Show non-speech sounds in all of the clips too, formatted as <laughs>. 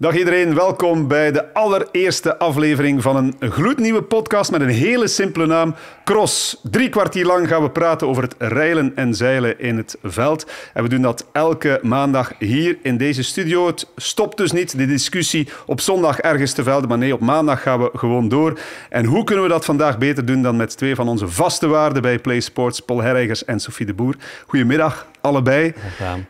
Dag iedereen, welkom bij de allereerste aflevering van een gloednieuwe podcast met een hele simpele naam: Cross. Drie kwartier lang gaan we praten over het rijlen en zeilen in het veld. En we doen dat elke maandag hier in deze studio. Het stopt dus niet, de discussie op zondag ergens te velden, maar nee, op maandag gaan we gewoon door. En hoe kunnen we dat vandaag beter doen dan met twee van onze vaste waarden bij Play Sports, Paul Herreigers en Sophie de Boer? Goedemiddag allebei.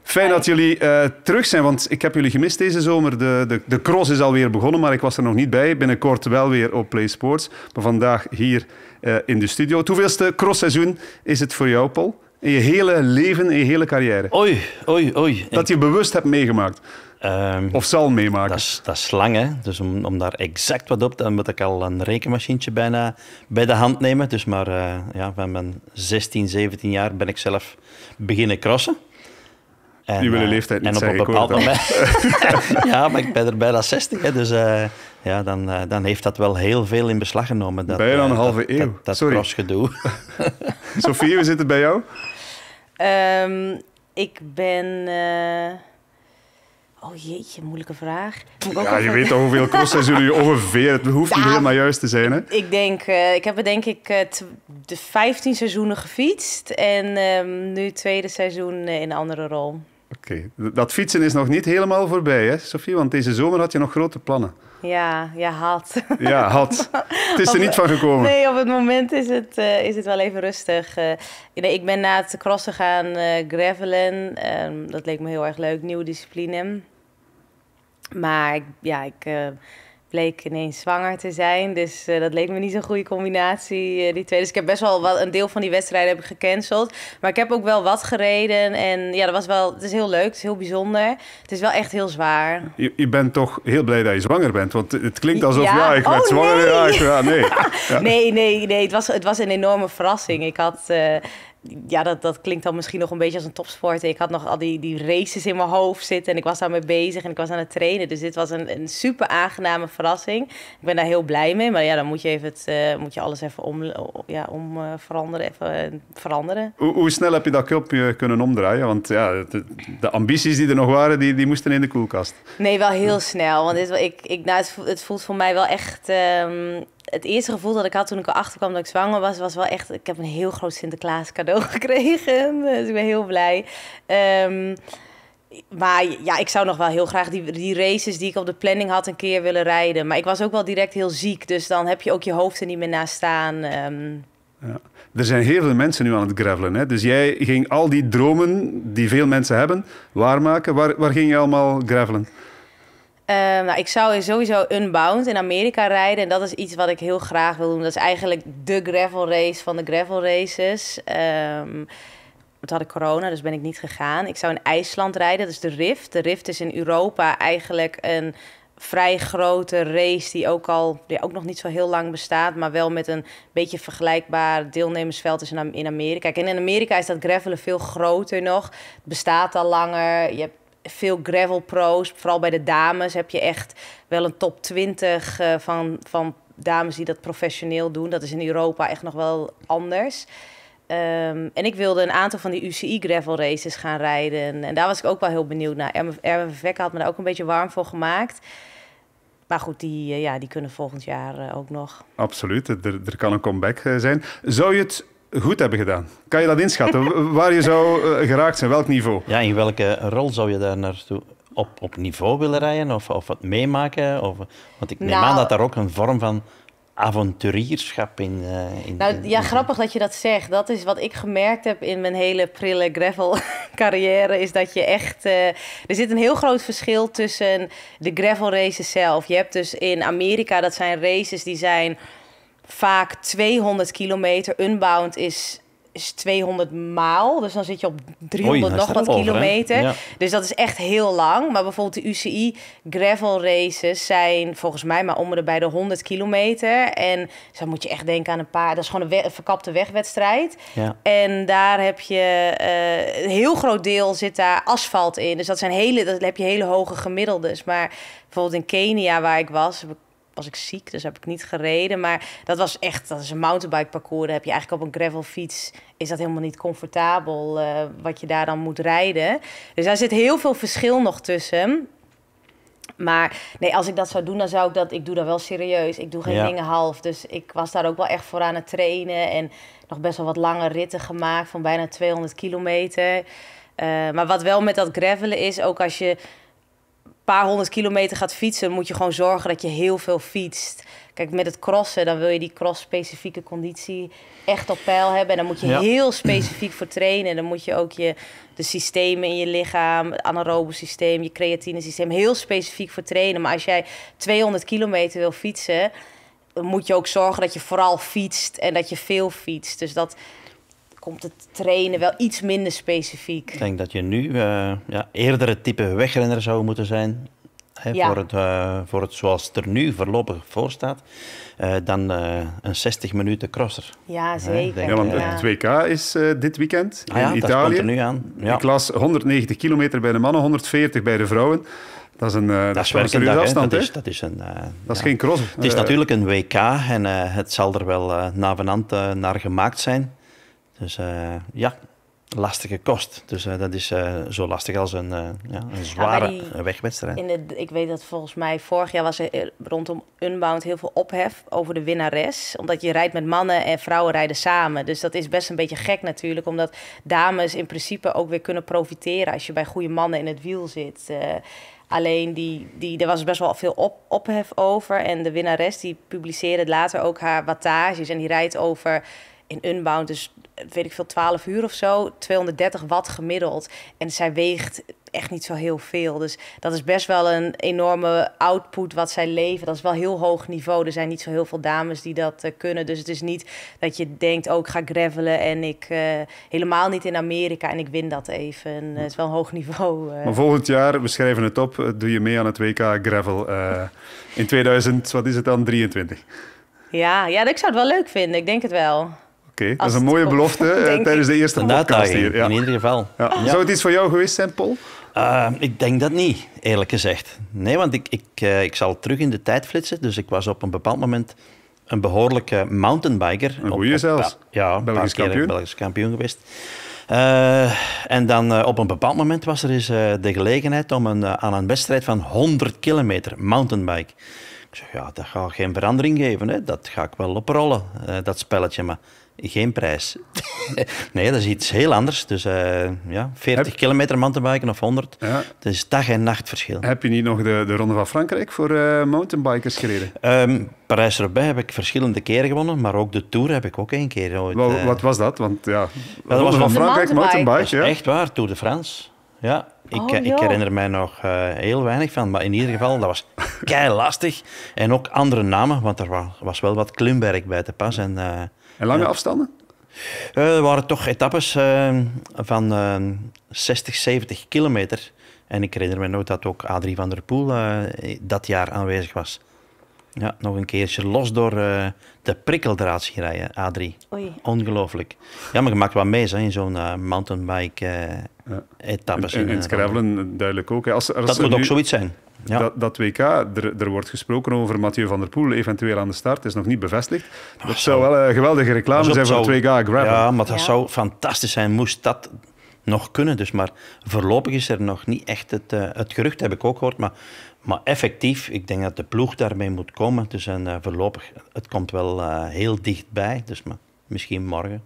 Fijn dat jullie eh, terug zijn, want ik heb jullie gemist deze zomer. De, de de, cross is alweer begonnen, maar ik was er nog niet bij. Binnenkort wel weer op Play Sports. Maar vandaag hier eh, in de studio. Het hoeveelste crossseizoen is het voor jou, Paul? In je hele leven, in je hele carrière? Oei, oei, oei. Dat je bewust hebt meegemaakt. Ehm, of zal meemaken. Dat is, dat lang, hè. Dus om, om, daar exact wat op te... moet ik al een rekenmachientje bijna bij de hand nemen. Dus maar eh, ja, van mijn 16, 17 jaar ben ik zelf beginnen crossen. En, die eh, leeftijd niet en op een bepaald moment. <laughs> <laughs> ja, maar ik ben er bijna 60, hè, dus eh, ja, dan, eh, dan heeft dat wel heel veel in beslag genomen. Dat, bijna een halve dat, eeuw. Dat, dat Sorry. <laughs> Sofie, we zitten bij jou. Ehm, ik ben Oh jeetje, moeilijke vraag. Moet ja, je weet al hoeveel <laughs> kosten jullie ongeveer. Het hoeft niet helemaal juist te zijn, hè? Ik denk, eh, ik heb er denk ik eh, de 15 seizoenen gefietst. En ehm, nu het tweede seizoen eh, in een andere rol. Oké, dat fietsen is nog niet helemaal voorbij, hè, Sofie? Want deze zomer had je nog grote plannen. Ja, ja, had. <laughs> Ja, had. Het is er niet van gekomen. Nee, op het moment is het, eh, is het wel even rustig. Eh. ik ben na het crossen gaan eh, gravelen. Ehm, dat leek me heel erg leuk, nieuwe discipline. Maar ja, ik bleek ineens zwanger te zijn. Dus eh, dat leek me niet zo'n goede combinatie, eh, die twee. Dus ik heb best wel wat, een deel van die wedstrijden heb ik gecanceld. Maar ik heb ook wel wat gereden. En ja, dat was wel, het is heel leuk, het is heel bijzonder. Het is wel echt heel zwaar. Je, je bent toch heel blij dat je zwanger bent? Want het klinkt alsof, ja, ik oh, werd zwanger. Nee. <laughs> Ja, ik, nee. nee, nee, nee. Het was, het was een enorme verrassing. Ik had... Eh, ja, dat, dat klinkt dan misschien nog een beetje als een topsport. Ik had nog al die, die races in mijn hoofd zitten en ik was daarmee bezig en ik was aan het trainen. Dus dit was een, een super aangename verrassing. Ik ben daar heel blij mee. Maar ja, dan moet je, even het, eh, moet je alles even om, ja, om eh, veranderen. Even, eh, veranderen. Hoe, hoe, snel heb je dat kopje kunnen omdraaien? Want ja, de, ambities die er nog waren, die, die moesten in de koelkast. Nee, wel heel snel. Want dit, ik, ik, nou, het, voelt voor mij wel echt... Ehm, het eerste gevoel dat ik had toen ik erachter kwam dat ik zwanger was, was wel echt... Ik heb een heel groot Sinterklaas cadeau <laughs> gekregen. Dus ik ben heel blij. Ehm, maar ja, ik zou nog wel heel graag die, races die ik op de planning had een keer willen rijden. Maar ik was ook wel direct heel ziek. Dus dan heb je ook je hoofd er niet meer naast staan. Ehm. ja. Er zijn heel veel mensen nu aan het gravelen. Hè? Dus jij ging al die dromen die veel mensen hebben waarmaken. Waar, waar ging je allemaal gravelen? Ehm, nou, ik zou sowieso Unbound in Amerika rijden. En dat is iets wat ik heel graag wil doen. Dat is eigenlijk de gravel race van de gravel races. Um, ehm, hadden had ik corona, dus ben ik niet gegaan. Ik zou in IJsland rijden, dat is de Rift. De Rift is in Europa eigenlijk een vrij grote race die ook al die ook nog niet zo heel lang bestaat, maar wel met een beetje vergelijkbaar deelnemersveld is in Amerika. Kijk, en in Amerika is dat gravelen veel groter nog, het bestaat al langer. Je hebt veel gravel pro's. Vooral bij de dames heb je echt wel een top 20 eh, van, van dames die dat professioneel doen. Dat is in Europa echt nog wel anders. Ehm, en ik wilde een aantal van die UCI gravel races gaan rijden. En daar was ik ook wel heel benieuwd naar. Erwin Vervekke had me daar ook een beetje warm voor gemaakt. Maar goed, die, eh, ja, die kunnen volgend jaar eh, ook nog. Absoluut, er, er kan een comeback zijn. Zou je het goed hebben gedaan? Kan je dat inschatten? Waar je zou eh, geraakt zijn, welk niveau? Ja, in welke rol zou je daar naartoe op, op niveau willen rijden of, of wat meemaken? Of, want ik neem nou- aan dat daar ook een vorm van avonturierschap in, eh, in nou, Ja, grappig dat je dat zegt. Dat is wat ik gemerkt heb in mijn hele prille gravel <laughs> carrière. Is dat je echt... Eh, er zit een heel groot verschil tussen de gravel races zelf. Je hebt dus in Amerika, dat zijn races die zijn vaak 200 kilometer. Unbound is, is 200 maal. Dus dan zit je op 300 nog wat kilometer. Dus dat is echt heel lang. Maar bijvoorbeeld de UCI gravel races zijn volgens mij maar om de bij de 100 kilometer. En dan moet je echt denken aan een paar... Dat is gewoon een, verkapte wegwedstrijd. Ja. En daar heb je... Eh, een heel groot deel zit daar asfalt in. Dus dat zijn hele... Dat heb je hele hoge gemiddeldes. Maar bijvoorbeeld in Kenia waar ik was was ik ziek, dus heb ik niet gereden. Maar dat was echt, dat is een mountainbike parcours. Dan heb je eigenlijk op een gravelfiets, is dat helemaal niet comfortabel eh, wat je daar dan moet rijden. Dus daar zit heel veel verschil nog tussen. Maar nee, als ik dat zou doen, dan zou ik dat. Ik doe dat wel serieus. Ik doe geen dingen half. Dus ik was daar ook wel echt voor aan het trainen. En nog best wel wat lange ritten gemaakt van bijna 200 kilometer. Eh, maar wat wel met dat gravelen is, ook als je paar honderd kilometer gaat fietsen, moet je gewoon zorgen dat je heel veel fietst. Kijk, met het crossen, dan wil je die cross-specifieke conditie echt op peil hebben. En dan moet je heel specifiek voor trainen. Dan moet je ook je, de systemen in je lichaam, het anaerobe systeem, je creatine systeem, heel specifiek voor trainen. Maar als jij 200 kilometer wil fietsen, moet je ook zorgen dat je vooral fietst en dat je veel fietst. Dus dat komt het trainen wel iets minder specifiek. Ik denk dat je nu uh, ja, eerder het type wegrenner zou moeten zijn. voor, het, eh, voor het zoals het er nu voorlopig voor staat, eh, dan een 60 minuten crosser. Ja, zeker. ja, want het WK is dit weekend in ah, ja, Italië. Dat komt er nu aan. Ik las 190 kilometer bij de mannen, 140 bij de vrouwen. Dat is een, dat, is een dag, afstand, dat is, dat is, een, dat is geen cross. Het is natuurlijk een WK en het zal er wel na navenant naar gemaakt zijn. Dus eh, ja, lastige kost. Dus eh, dat is eh, zo lastig als een, ja, een zware wegwedstrijd. In de, ik weet dat volgens mij vorig jaar was er rondom Unbound heel veel ophef over de winnares. Omdat je rijdt met mannen en vrouwen rijden samen. Dus dat is best een beetje gek natuurlijk. Omdat dames in principe ook weer kunnen profiteren als je bij goede mannen in het wiel zit. Alleen die, die, er was best wel veel op, ophef over. En de winnares die publiceerde later ook haar wattages. En die rijdt over in Unbound, dus weet ik veel, 12 uur of zo, 230 watt gemiddeld. En zij weegt echt niet zo heel veel. Dus dat is best wel een enorme output wat zij leven Dat is wel heel hoog niveau. Er zijn niet zo heel veel dames die dat eh, kunnen. Dus het is niet dat je denkt, oh, ik ga gravelen en ik eh, helemaal niet in Amerika en ik win dat even. Eh, het is wel een hoog niveau. Maar volgend jaar, we schrijven het op, doe je mee aan het WK gravel in 2000, wat is het dan, 23? Ja, ja, ik zou het wel leuk vinden. Ik denk het wel dat is een mooie belofte <laughs> eh, tijdens de eerste podcast hier. Ja. in ieder geval. Ja. Zou het iets voor jou geweest zijn, Paul? Eh, ik denk dat niet, eerlijk gezegd. Nee, want ik, ik, eh, ik zal terug in de tijd flitsen. Dus ik was op een bepaald moment een behoorlijke mountainbiker. Een goede zelfs. Ja, Belgisch kampioen. Belgisch kampioen geweest. en dan op een bepaald moment was er eens de gelegenheid om een, aan een wedstrijd van 100 kilometer mountainbike. Ik zeg, ja, dat gaat geen verandering geven. Hè. Dat ga ik wel oprollen, dat spelletje. Maar geen prijs. <laughs> nee, dat is iets heel anders. Dus eh, ja, 40 kilometer mountainbiken of 100. Ja. Dat is dag- en nachtverschil. Heb je niet nog de, de Ronde van Frankrijk voor eh, mountainbikers gereden? Um, ehm, Parijs-Roubaix heb ik verschillende keren gewonnen, maar ook de Tour heb ik ook één keer ooit, wat, eh, wat, was dat? Want ja, dat was van Frankrijk, mountainbike. ja. Echt waar, Tour de France. Ja, ik, oh, ik, herinner mij nog heel weinig van. Maar in ieder geval, dat was kei lastig. En ook andere namen, want er was, was wel wat klimwerk bij te pas. En en lange afstanden? Eh, er waren toch etappes eh, van uh, 60, 70 kilometer. En ik herinner me nog dat ook Adrie van der Poel eh, dat jaar aanwezig was. Ja, nog een keertje los door eh, de prikkeldraad zien rijden, Adrie. Oei. Ongelooflijk. Ja, maar je maakt wel mee in zo'n eh, mountainbike etappe. Uh, ja. En, en, eh, duidelijk ook. Als, als dat moet ook zoiets zijn. Ja. Dat, dat, WK, er, er, wordt gesproken over Mathieu van der Poel eventueel aan de start, is nog niet bevestigd. Dat zou wel een geweldige reclame zijn voor 2K WK Gravel. Ja, maar dat zou fantastisch zijn, moest dat nog kunnen. Dus, maar voorlopig is er nog niet echt het, het gerucht, heb ik ook gehoord, maar maar effectief, ik denk dat de ploeg daarmee moet komen. Dus en, eh, voorlopig, het komt wel eh, heel dichtbij. Dus misschien morgen.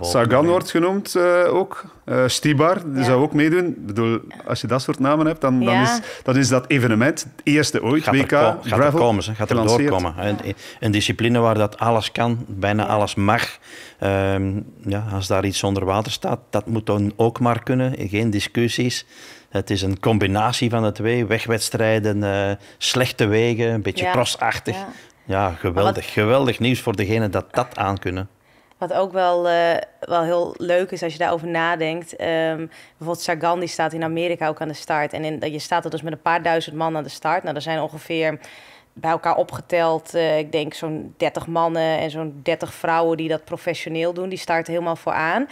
Sagan wordt genoemd eh, ook. Uh, Stibar zou ook meedoen. Ik bedoel, als je dat soort namen hebt, dan, is, is dat evenement het eerste ooit. Gaat WK, gaat er komen, gaat doorkomen. Een, een, discipline waar dat alles kan, bijna alles mag. Ehm, ja, als daar iets onder water staat, dat moet dan ook maar kunnen. Geen discussies. Het is een combinatie van de twee. Wegwedstrijden, eh, slechte wegen, een beetje crossachtig. Ja, geweldig. Geweldig nieuws voor degene dat dat kunnen Wat ook wel, eh, wel heel leuk is als je daarover nadenkt. Ehm, bijvoorbeeld Sagan die staat in Amerika ook aan de start. En in, je staat er dus met een paar duizend man aan de start. Nou, er zijn ongeveer bij elkaar opgeteld, eh, ik denk zo'n 30 mannen en zo'n 30 vrouwen die dat professioneel doen. Die starten helemaal vooraan.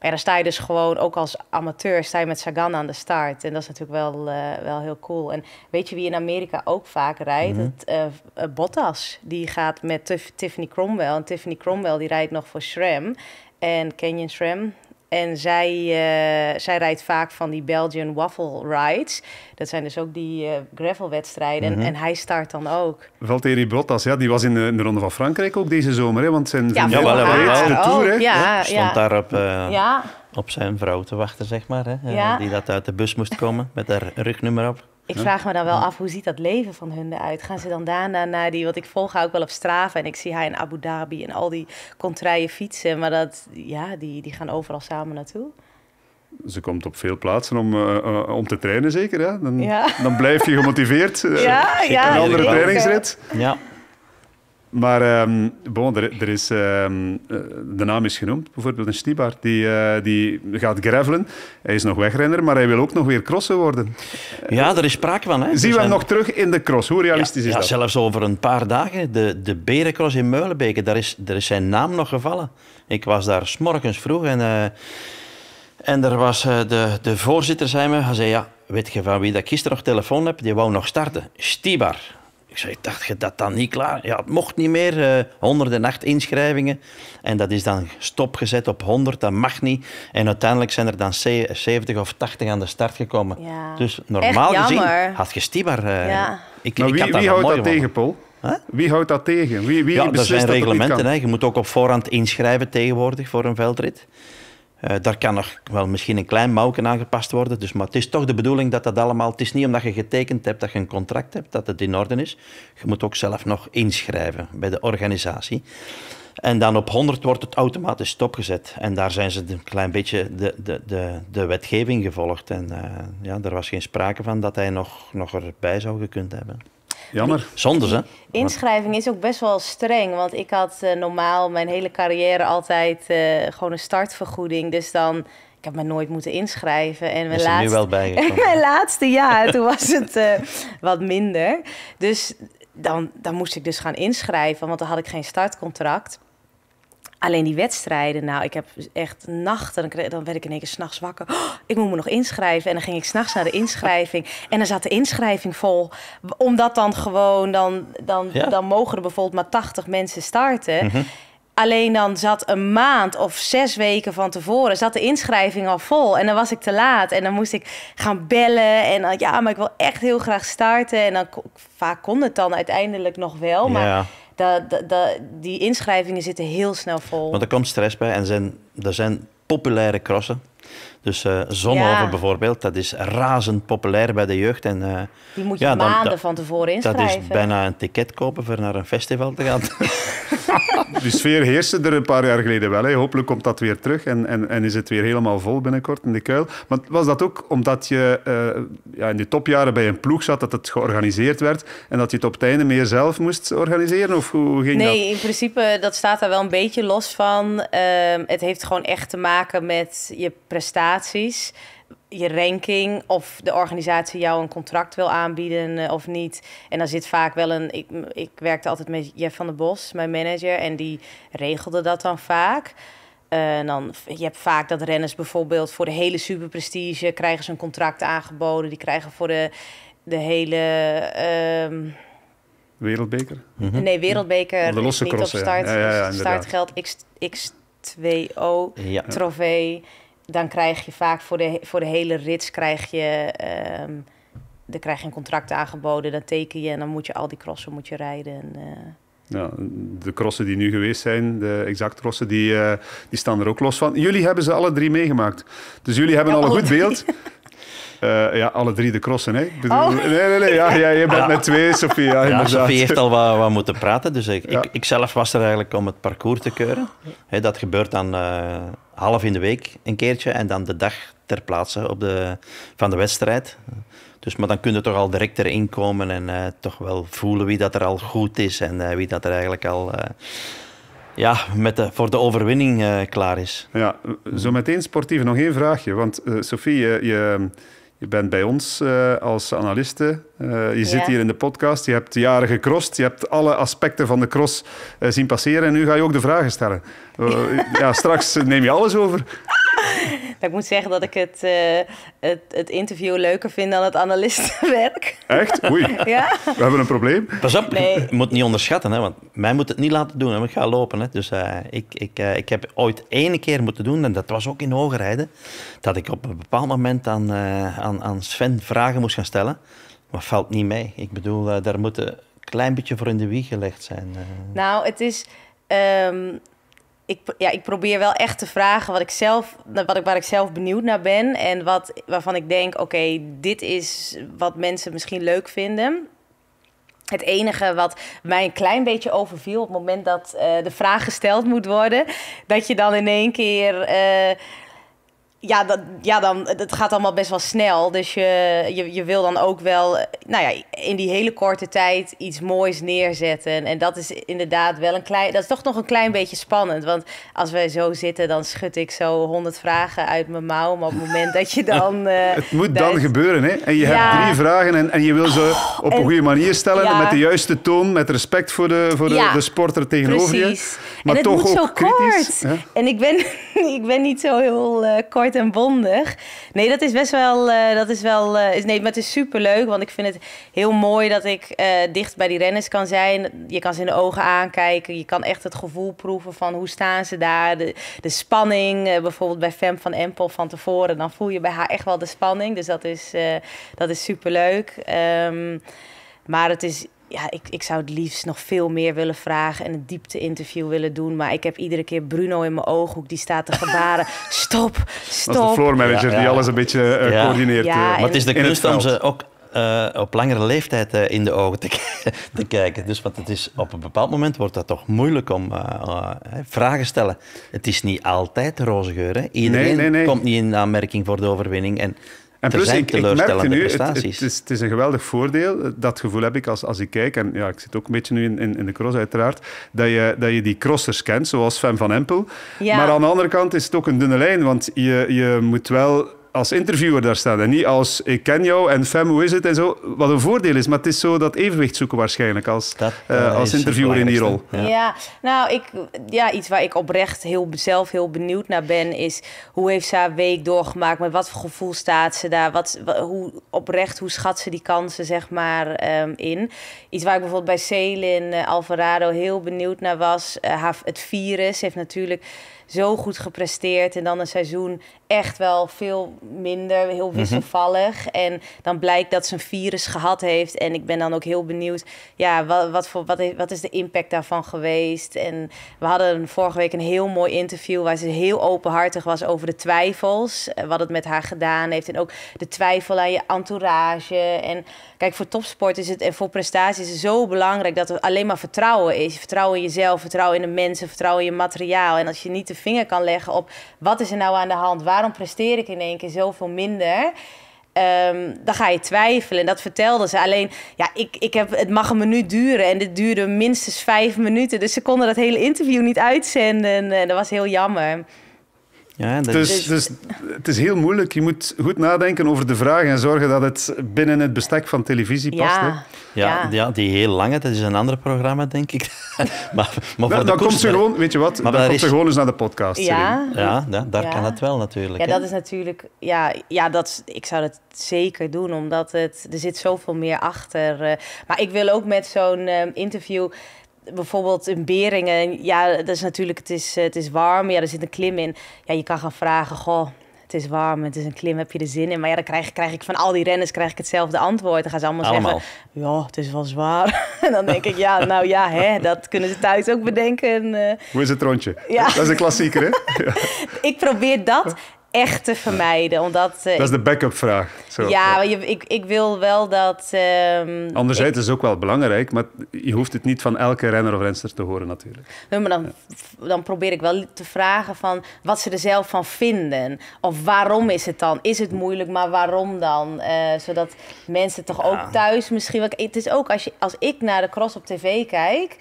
Maar dan sta je dus gewoon, ook als amateur, sta je met Sagan aan de start. En dat is natuurlijk wel, eh, wel heel cool. En weet je wie in Amerika ook vaak rijdt? Mhm. het, eh, Bottas. Die gaat met Tiffany Cromwell. En Tiffany Cromwell die rijdt nog voor SRAM. En Canyon Shram. En zij, eh, zij rijdt vaak van die Belgian Waffle Rides. Dat zijn dus ook die uh, gravelwedstrijden. Mhm. en, hij start dan ook. Valtteri Bottas, ja, die was eh, in de, Ronde van Frankrijk ook deze zomer. Hè, want zijn ja, ja, wel, ja, de Tour. Hè? Oh, ja, Stond daar op, op zijn vrouw te wachten, zeg maar. Hè, die dat uit de bus moest komen met haar rugnummer op. Ik vraag me dan wel af, hoe ziet dat leven van hun eruit? Gaan ze dan daarna naar die... Want ik volg ook wel op Strava en ik zie haar in Abu Dhabi... en al die contraille fietsen. Maar dat, ja, die, die gaan overal samen naartoe ze komt op veel plaatsen om, eh, eh, om te trainen, zeker. Dan, dan blijf je gemotiveerd. <laughs> Eh, ja, ja, een andere trainingsrit. Ja. Maar um, bon, er, is, ehm, eh, de naam is genoemd, bijvoorbeeld een Stibar. Die, eh, die gaat gravelen. Hij is nog wegrenner, maar hij wil ook nog weer crossen worden. Ja, daar is sprake van. Hè? Zien we hem nog terug in de cross? Hoe realistisch ja, is ja, dat? Zelfs over een paar dagen. De, de Berencross in Meulenbeke, daar is, daar is zijn naam nog gevallen. Ik was daar smorgens vroeg en, eh, en er was de, de voorzitter, zei me, hij zei ja, weet je van wie dat ik gisteren nog telefoon heb? Die wou nog starten. Stibar. Ik zei, dacht je dat dan niet klaar? Ja, het mocht niet meer. Uh, eh, 108 inschrijvingen. En dat is dan stopgezet op 100. Dat mag niet. En uiteindelijk zijn er dan 70 of 80 aan de start gekomen. Dus normaal gezien had je stiebar. Uh, eh, ja. ik, maar wie, ik wie houdt dat tegen, Paul? Wie houdt dat tegen? Wie, wie ja, er zijn reglementen. Hè. Je moet ook op voorhand inschrijven tegenwoordig voor een veldrit. Eh, daar kan nog wel misschien een klein mouwken aangepast worden. Dus, maar het is toch de bedoeling dat dat allemaal... Het is niet omdat je getekend hebt dat je een contract hebt, dat het in orde is. Je moet ook zelf nog inschrijven bij de organisatie. En dan op 100 wordt het automatisch stopgezet. En daar zijn ze een klein beetje de, de, de, de wetgeving gevolgd. En eh, ja, er was geen sprake van dat hij nog, nog erbij zou gekund hebben. Jammer. Zonders, hè? Inschrijving is ook best wel streng. Want ik had eh, normaal mijn hele carrière altijd eh, gewoon een startvergoeding. Dus dan ik heb me nooit moeten inschrijven. En mijn, laatste, wel bij <laughs> mijn laatste jaar, toen was het eh, wat minder. Dus dan, dan moest ik dus gaan inschrijven, want dan had ik geen startcontract. Alleen die wedstrijden, nou, ik heb dus echt nachten, dan, werd ik in één keer s'nachts wakker. Oh, ik moet me nog inschrijven. En dan ging ik s'nachts naar de inschrijving. En dan zat de inschrijving vol. Omdat dan gewoon, dan, dan, dan mogen er bijvoorbeeld maar 80 mensen starten. Mhm. Alleen dan zat een maand of zes weken van tevoren zat de inschrijving al vol. En dan was ik te laat. En dan moest ik gaan bellen. En dan, ja, maar ik wil echt heel graag starten. En dan vaak kon het dan uiteindelijk nog wel. Maar ja Da, die inschrijvingen zitten heel snel vol. Want er komt stress bij en zijn, er zijn populaire crossen. Dus uh, bijvoorbeeld, dat is razend populair bij de jeugd. En, eh, die moet je maanden van tevoren inschrijven. Dat is bijna een ticket kopen voor naar een festival te gaan. <laughs> De sfeer heerste er een paar jaar geleden wel. Hè. Hopelijk komt dat weer terug en, en, en, is het weer helemaal vol binnenkort in de kuil. Maar was dat ook omdat je eh, ja, in de topjaren bij een ploeg zat, dat het georganiseerd werd en dat je het op het einde meer zelf moest organiseren? Of hoe ging nee, dat? Nee, in principe dat staat daar wel een beetje los van. Ehm, het heeft gewoon echt te maken met je prestatie je ranking, of de organisatie jou een contract wil aanbieden eh, of niet. En dan zit vaak wel een. Ik, ik werkte altijd met Jeff van der Bos, mijn manager, en die regelde dat dan vaak. Eh, en dan, je hebt vaak dat renners bijvoorbeeld voor de hele superprestige krijgen ze een contract aangeboden. Die krijgen voor de, de hele. Ehm, wereldbeker? Mhm. Nee, Wereldbeker. De losse niet op start, ja. startgeld X, X2O, trofee dan krijg je vaak voor de, voor de hele rits krijg je, um, dan krijg je een contract aangeboden. Dan teken je en dan moet je al die crossen moet je rijden. En, eh. ja, de crossen die nu geweest zijn, de exact crossen, die, eh, die staan er ook los van. Jullie hebben ze alle drie meegemaakt. Dus jullie hebben al een goed beeld <laughs> Eh, ja, alle drie de crossen, hè? Oh. Nee, nee, nee. Ja, jij bent met twee, Sofie. Ja, ja Sofie heeft al wat, wat, moeten praten. Dus ik, ik, zelf was er eigenlijk om het parcours te keuren. dat gebeurt dan uh, half in de week een keertje. En dan de dag ter plaatse op de, van de wedstrijd. Dus, maar dan kun je toch al direct erin komen en eh, toch wel voelen wie dat er al goed is. En wie dat er eigenlijk al ja, met de, voor de overwinning klaar is. Ja, zo meteen sportief nog één vraagje. Want uh, Sophie, je, je bent bij ons eh, als analiste. Eh, je zit hier in de podcast. Je hebt jaren gecrossed. Je hebt alle aspecten van de cross eh, zien passeren. En nu ga je ook de vragen stellen. ja, straks neem je alles over ik moet zeggen dat ik het, eh, het, het, interview leuker vind dan het analistenwerk. Echt? Oei. ja? We hebben een probleem. Pas op, nee. je moet niet onderschatten, hè, want mij moet het niet laten doen. Hè, ik ga lopen. Hè. Dus eh, ik, ik, eh, ik heb ooit één keer moeten doen, en dat was ook in rijden dat ik op een bepaald moment aan, aan, aan Sven vragen moest gaan stellen. Maar valt niet mee. Ik bedoel, daar moet een klein beetje voor in de wieg gelegd zijn. Nou, het is... Ehm, ik, ja, ik probeer wel echt te vragen wat ik zelf, wat ik, waar ik zelf benieuwd naar ben. En wat, waarvan ik denk, oké, dit is wat mensen misschien leuk vinden. Het enige wat mij een klein beetje overviel op het moment dat eh, de vraag gesteld moet worden, dat je dan in één keer. Eh, ja, dat, ja dan, het gaat allemaal best wel snel. Dus je, je, je wil dan ook wel nou ja, in die hele korte tijd iets moois neerzetten. En dat is inderdaad wel een klein... Dat is toch nog een klein beetje spannend. Want als wij zo zitten, dan schud ik zo honderd vragen uit mijn mouw. Maar op het moment dat je dan... <laughs> Eh, het moet dan gebeuren, hè? En je hebt drie vragen en, en je wil ze oh, op een goede manier stellen. Met de juiste toon, met respect voor de, voor de, sporter tegenover je. Maar het toch moet ook zo kritisch. Kort. En ik ben, <laughs> ik ben niet zo heel eh, kort en bondig. Nee, dat is best wel. Eh, dat is wel eh, is, nee, maar het is super leuk. Want ik vind het heel mooi dat ik eh, dicht bij die renners kan zijn. Je kan ze in de ogen aankijken. Je kan echt het gevoel proeven van hoe staan ze daar. De, de spanning. bijvoorbeeld bij Fem van Empel van tevoren. Dan voel je bij haar echt wel de spanning. Dus dat is, dat is super ehm, maar het is ja, ik, ik zou het liefst nog veel meer willen vragen en een diepte-interview willen doen. Maar ik heb iedere keer Bruno in mijn ooghoek, die staat te gebaren. Stop, <laughs> stop. Dat is de floor manager die alles een beetje eh, coördineert. Eh, maar het is de kunst om ze ook eh, op langere leeftijd in de ogen te, <laughs> te, kijken. Dus want het is, op een bepaald moment wordt dat toch moeilijk om uh, vragen stellen. Het is niet altijd roze geuren. Hè? Iedereen komt niet in aanmerking voor de overwinning. En en plus, ik, ik merkte nu, het, het, is, het, is, een geweldig voordeel, dat gevoel heb ik als, als ik kijk, en ja, ik zit ook een beetje nu in, in, de cross uiteraard, dat je, dat je die crossers kent, zoals Fem van Empel. Maar aan de andere kant is het ook een dunne lijn, want je, je moet wel als interviewer daar staan en niet als ik ken jou en Fem, hoe is het en zo. Wat een voordeel is, maar het is zo dat evenwicht zoeken waarschijnlijk als, dat, eh, eh, als interviewer in die rol. Ja. nou, ik, ja, iets waar ik oprecht heel, zelf heel benieuwd naar ben is hoe heeft ze haar week doorgemaakt? Met wat voor gevoel staat ze daar? Wat, hoe oprecht, hoe schat ze die kansen zeg maar ehm, in? Iets waar ik bijvoorbeeld bij Celine eh, Alvarado heel benieuwd naar was, haar, het virus heeft natuurlijk zo goed gepresteerd. En dan een seizoen echt wel veel minder, heel mhm. wisselvallig. En dan blijkt dat ze een virus gehad heeft. En ik ben dan ook heel benieuwd, ja, wat, wat, voor, wat, wat is de impact daarvan geweest? En we hadden vorige week een heel mooi interview waar ze heel openhartig was over de twijfels. Eh, wat het met haar gedaan heeft. En ook de twijfel aan je entourage. En kijk, voor topsport is het en voor prestaties is het zo belangrijk dat er alleen maar vertrouwen is. Vertrouwen in jezelf, vertrouwen in de mensen, vertrouwen in je materiaal. En als je niet vinger kan leggen op wat is er nou aan de hand? Waarom presteer ik in één keer zoveel minder? Ehm, dan ga je twijfelen. En dat vertelde ze. Alleen, ja, ik, ik heb, het mag een minuut duren. En dit duurde minstens vijf minuten. Dus ze konden dat hele interview niet uitzenden. En eh, dat was heel jammer. Ja, dat dus, is... het is heel moeilijk. Je moet goed nadenken over de vraag en zorgen dat het binnen het bestek van televisie past. Ja, hè? ja, ja. die heel lange, dat is een ander programma, denk ik. <laughs> maar, maar nou, dan komt ze gewoon, weet je wat, maar dan komt is... ze gewoon eens naar de podcast. Ja, ja, ja, daar kan het wel natuurlijk. Ja, dat is natuurlijk, ja, ja dat, ik zou dat zeker doen, omdat het, er zit zoveel meer achter. Eh. maar ik wil ook met zo'n ehm, interview bijvoorbeeld in Beringen, ja, dat is natuurlijk, het is, eh, het is warm, ja, er zit een klim in. Ja, je kan gaan vragen, goh, het is warm, het is een klim, heb je er zin in? Maar ja, dan krijg, krijg ik van al die renners krijg ik hetzelfde antwoord. Dan gaan ze allemaal, zeggen, ja, het is wel zwaar. <laughs> en dan denk ik, ja, nou ja, hè, dat kunnen ze thuis ook bedenken. Eh, Hoe is het rondje? Ja. Dat is een klassieker, hè? <laughs> ik probeer dat echt te vermijden. Omdat, uh, dat is de backup vraag. Zo. Ja, maar je, ik, ik wil wel dat... Um, Anderzijds is het ook wel belangrijk, maar je hoeft het niet van elke renner of renster te horen natuurlijk. maar dan, dan probeer ik wel te vragen van wat ze er zelf van vinden. Of waarom is het dan? Is het moeilijk, maar waarom dan? Eh, zodat mensen toch ook thuis misschien... Het is ook als, je, als ik naar de cross op tv kijk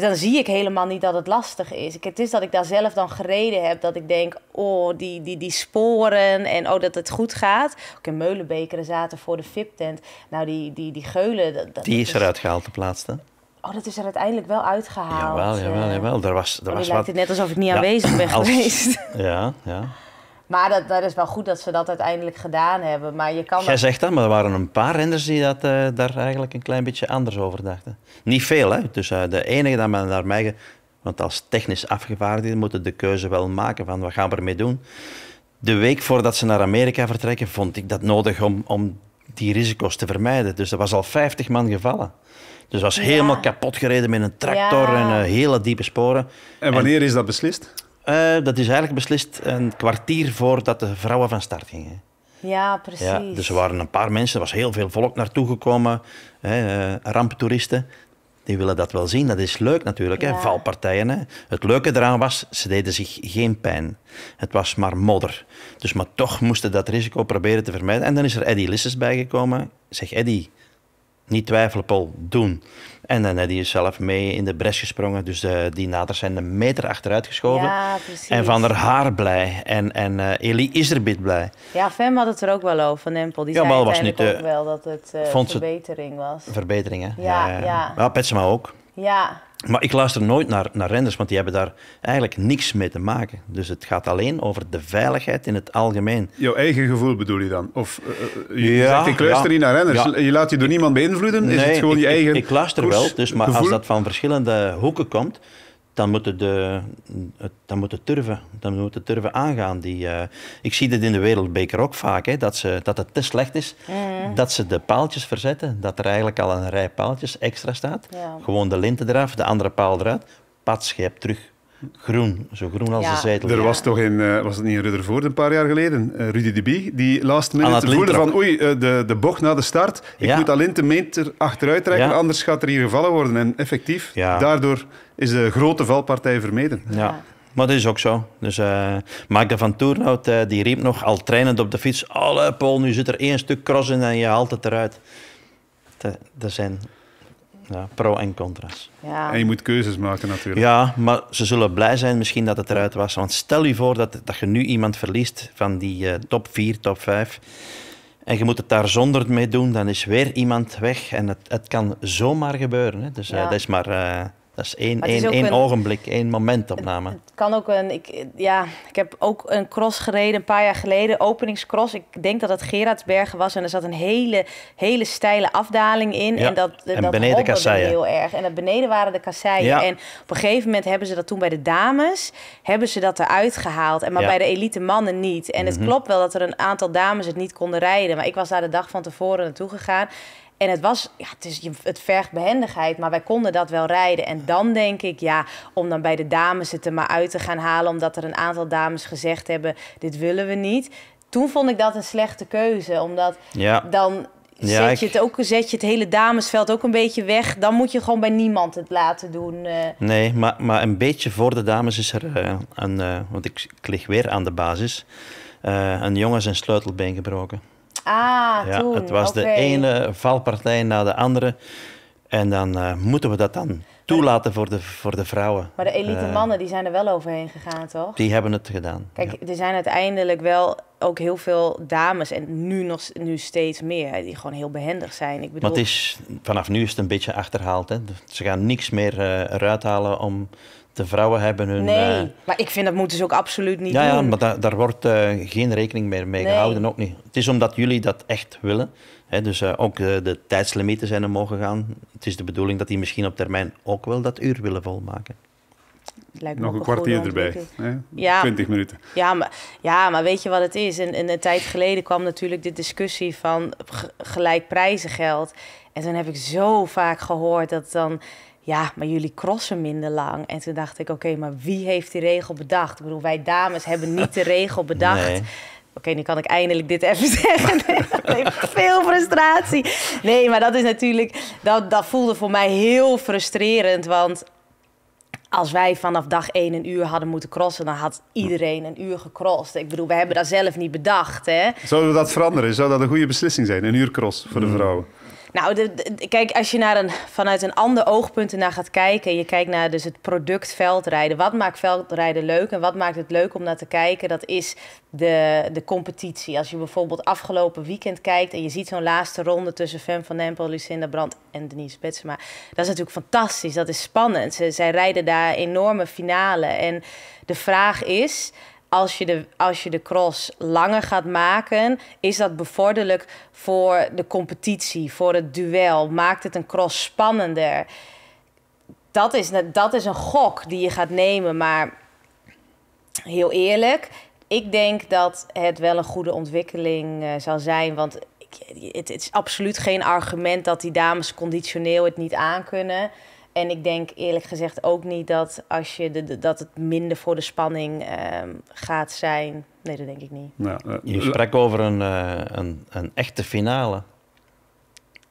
dan zie ik helemaal niet dat het lastig is. het is dat ik daar zelf dan gereden heb. Dat ik denk, oh, die, die, die sporen en oh, dat het goed gaat. Oké, in Meulenbekeren zaten voor de VIP-tent. Nou, die, die, die geulen... Dat, dat, die is, eruit gehaald, de plaatste. Oh, dat is er uiteindelijk wel uitgehaald. Jawel, ja wel. Eh. Er was, er oh, was lijkt wat... het net alsof ik niet aanwezig ben geweest. <laughs> Ja, ja. Maar dat, is wel goed dat ze dat uiteindelijk gedaan hebben. Maar je kan Jij dat... zegt dat, maar er waren een paar renders die dat, eh, daar eigenlijk een klein beetje anders over dachten. Niet veel, hè? Dus eh, de enige dat men naar mij. Want als technisch afgevaardigden moeten de keuze wel maken van wat gaan we ermee doen. De week voordat ze naar Amerika vertrekken, vond ik dat nodig om, om die risico's te vermijden. Dus er was al 50 man gevallen. Dus was helemaal kapot gereden met een tractor en eh, hele diepe sporen. En wanneer is dat beslist? Eh, dat is eigenlijk beslist een kwartier voordat de vrouwen van start gingen. Ja, precies. dus er waren een paar mensen, er was heel veel volk naartoe gekomen, hè, eh, ramptoeristen. Die willen dat wel zien, dat is leuk natuurlijk, hè, valpartijen. Hè. Het leuke eraan was, ze deden zich geen pijn. Het was maar modder. Dus maar toch moesten dat risico proberen te vermijden. En dan is er Eddie Lisses bijgekomen. Zeg Eddie, niet twijfelen Paul, doen. En dan die is zelf mee in de bres gesprongen. Dus de, eh, die naders zijn een meter achteruit geschoven. Ja, en van haar haar blij. En, en eh, Elie is er bit blij. Ja, Fem had het er ook wel over, Van Empel. Die ja, zei was eh, ook wel dat het een verbetering was. Verbeteringen, ja. ja, ja. ja. Petsema ook. Ja, maar ik luister nooit naar, naar renders, want die hebben daar eigenlijk niks mee te maken. Dus het gaat alleen over de veiligheid in het algemeen. Jouw eigen gevoel bedoel je dan? Of eh, eh, je ik luister niet naar renders. Je laat je door niemand beïnvloeden? Nee, Is het gewoon ik, je eigen ik, luister wel, dus, maar als dat van verschillende hoeken komt, dan moeten de, dan moeten turven, dan moeten turven aangaan. Die, eh, ik zie dit in de wereldbeker ook vaak, hè, dat, ze, dat het te slecht is, dat ze de paaltjes verzetten, dat er eigenlijk al een rij paaltjes extra staat. Gewoon de linten eraf, de andere paal eruit, pad, schep terug. Groen, zo groen als de zetel. Er was toch in, eh, was het niet in Ruddervoort een paar jaar geleden, eh, Rudy de Bie, die last minute voelde van oei, de, de bocht na de start, ik moet al in de meter achteruit trekken, anders gaat er hier gevallen worden. En effectief, daardoor is de grote valpartij vermeden. ja. Maar dat is ook zo. Dus, uh, Magda van Toernout eh, die riep nog al trainend op de fiets: Alle Paul, nu zit er één stuk cross in en je haalt het eruit. Er zijn ja, pro- en contra's. Ja. En je moet keuzes maken natuurlijk. Ja, maar ze zullen blij zijn misschien dat het eruit was. Want stel je voor dat, dat je nu iemand verliest van die eh, top 4, top 5. En je moet het daar zonder mee doen, dan is weer iemand weg. En het, het kan zomaar gebeuren. Hè. Dus dat is maar dat is één, een, ogenblik, één momentopname. Het, kan ook een. Ik, ja, ik heb ook een cross gereden een paar jaar geleden, openingscross. Ik denk dat het Gerardsbergen was en er zat een hele, hele steile afdaling in. En dat, en dat beneden kasseien. heel erg. En beneden waren de kasseien. En op een gegeven moment hebben ze dat toen bij de dames, hebben ze dat eruit gehaald. En maar bij de elite mannen niet. En het mhm. klopt wel dat er een aantal dames het niet konden rijden. Maar ik was daar de dag van tevoren naartoe gegaan. En het was, ja, het, is, het vergt behendigheid, maar wij konden dat wel rijden. En dan denk ik, ja, om dan bij de dames het er maar uit te gaan halen, omdat er een aantal dames gezegd hebben: dit willen we niet. Toen vond ik dat een slechte keuze, omdat dan zet, je het ook, zet je het hele damesveld ook een beetje weg. Dan moet je gewoon bij niemand het laten doen. Eh. Nee, maar, maar een beetje voor de dames is er eh, een, eh, want ik, ik lig weer aan de basis, een jongen zijn sleutelbeen gebroken. Ah, ja, Het was de ene valpartij na de andere. En dan eh, moeten we dat dan toelaten voor de, voor de vrouwen. Maar de elite eh, mannen die zijn er wel overheen gegaan, toch? Die hebben het gedaan. Kijk, er zijn uiteindelijk wel ook heel veel dames en nu nog nu steeds meer die gewoon heel behendig zijn. Ik bedoel... Maar is, vanaf nu is het een beetje achterhaald. Hè? Ze gaan niks meer eh, eruit halen om de vrouwen hebben hun... Nee, eh, maar ik vind dat moeten ze ook absoluut niet ja, doen. Ja, maar daar, daar wordt geen rekening meer mee gehouden, ook niet. Het is omdat jullie dat echt willen, dus eh, ook de, eh, de, tijdslimieten zijn mogen gegaan. Het is de bedoeling dat die misschien op termijn ook wel dat uur willen volmaken. Lijkt Nog een, kwartier erbij, hè? Ja, 20 minuten. Ja maar, ja, maar weet je wat het is? En, een tijd geleden kwam natuurlijk de discussie van gelijk prijzengeld. En toen heb ik zo vaak gehoord dat dan ja, maar jullie crossen minder lang. En toen dacht ik, oké, maar wie heeft die regel bedacht? Ik bedoel, wij dames hebben niet de regel <laughs> bedacht. Nee. Oké, nu kan ik eindelijk dit even <laughs> zeggen. Nee, veel frustratie. Nee, maar dat is natuurlijk. Dat, dat voelde voor mij heel frustrerend. Want als wij vanaf dag één een uur hadden moeten crossen, dan had iedereen een uur gecrossed. Ik bedoel, we hebben dat zelf niet bedacht. Hè? Zouden we dat veranderen? Zou dat een goede beslissing zijn? Een uur cross voor de hmm. vrouwen? Nou, kijk, als je naar een, vanuit een ander oogpunt ernaar gaat kijken... en je kijkt naar dus het product veldrijden. Wat maakt veldrijden leuk en wat maakt het leuk om naar te kijken? Dat is de, de competitie. Als je bijvoorbeeld afgelopen weekend kijkt... en je ziet zo'n laatste ronde tussen Fem van Nempel, Lucinda Brandt en Denise Betsema. Dat is natuurlijk fantastisch, dat is spannend. Ze, zij rijden daar enorme finale. En de vraag is als je, de, als je de cross langer gaat maken, is dat bevorderlijk voor de competitie, voor het duel. Maakt het een cross spannender? Dat is, dat is een gok die je gaat nemen. Maar heel eerlijk, ik denk dat het wel een goede ontwikkeling eh, zal zijn. Want het, het is absoluut geen argument dat die dames conditioneel het niet aankunnen. En ik denk eerlijk gezegd ook niet dat, als je de, dat het minder voor de spanning ehm, gaat zijn. Nee, dat denk ik niet. Eh, je eh, sprak over een, eh, een, een echte finale.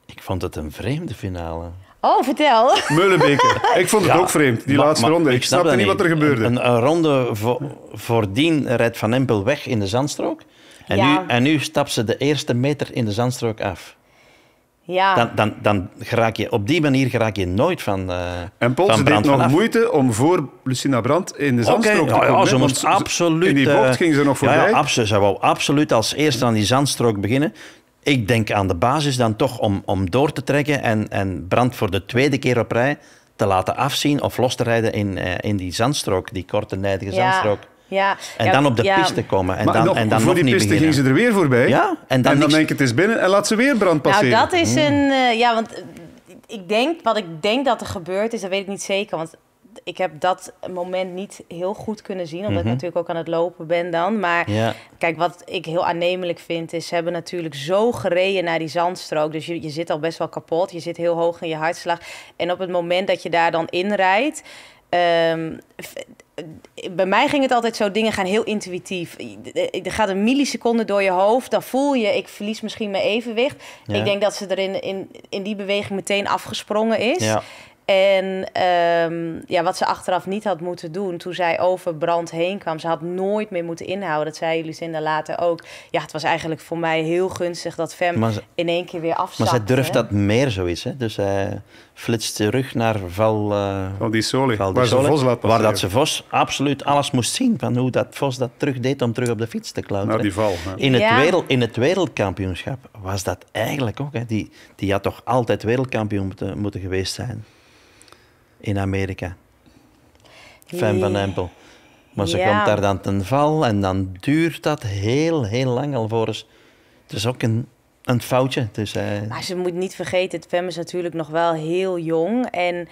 Ik vond het een vreemde finale. Oh, vertel. Mullenbeker, <laughs> Ik vond het ook vreemd, die laatste ronde. Ik, snapte niet wat er gebeurde. Een, ronde voordien rijdt Van Empel weg in de zandstrook. En, ja. nu, en nu stapt ze de eerste meter in de zandstrook af. Ja. Dan, dan, dan geraak je, op die manier geraak je nooit van uh, En Pols deed nog moeite om voor Lucina Brandt in de zandstrook te nou komen. ze absoluut... In die bocht eh, ging ze nog voorbij. Ja, absoluut, ze wou absoluut als eerste aan die zandstrook beginnen. Ik denk aan de basis dan toch om, om door te trekken en, en Brandt voor de tweede keer op rij te laten afzien of los te rijden in, eh, in die zandstrook, die korte, nijdige zandstrook. Ja. En dan op de piste komen. En maar dan, nog, voor nog die piste gingen ze er weer voorbij. Ja, en dan, en denk ik, het is binnen en laat ze weer brand nou, passeren. Nou, dat is hm. een... Eh, ja, want eh, ik denk, wat ik denk dat er gebeurd is, dat weet ik niet zeker. Want ik heb dat moment niet heel goed kunnen zien, omdat ik mhm. natuurlijk ook aan het lopen ben dan. Maar kijk, wat ik heel aannemelijk vind, is ze hebben natuurlijk zo gereden naar die zandstrook. Dus je, je zit al best wel kapot, je zit heel hoog in je hartslag. En op het moment dat je daar dan inrijdt, ehm, bij mij ging het altijd zo, dingen gaan heel intuïtief. Er gaat een milliseconde door je hoofd, dan voel je, ik verlies misschien mijn evenwicht. Ik denk dat ze er in, in, die beweging meteen afgesprongen is. En um, ja, wat ze achteraf niet had moeten doen toen zij over brand heen kwam. Ze had nooit meer moeten inhouden. Dat zei Lucinda later ook. Ja, het was eigenlijk voor mij heel gunstig dat Fem in één keer weer afzakte. Maar zij durft dat meer zoiets. Hè? Dus hij flitst terug naar Val, uh, Val di waar, ze waar dat ze Vos absoluut alles moest zien. Van hoe dat Vos dat terug deed om terug op de fiets te klauteren. Nou, in, het wereld, in het wereldkampioenschap was dat eigenlijk ook. Hè? Die, die had toch altijd wereldkampioen moeten, moeten geweest zijn in Amerika. Fem van Empel. Maar ze komt daar dan ten val en dan duurt dat heel, heel lang alvorens. Het is ook een, een foutje. Dus, Maar ze moet niet vergeten, het Fem is natuurlijk nog wel heel jong. En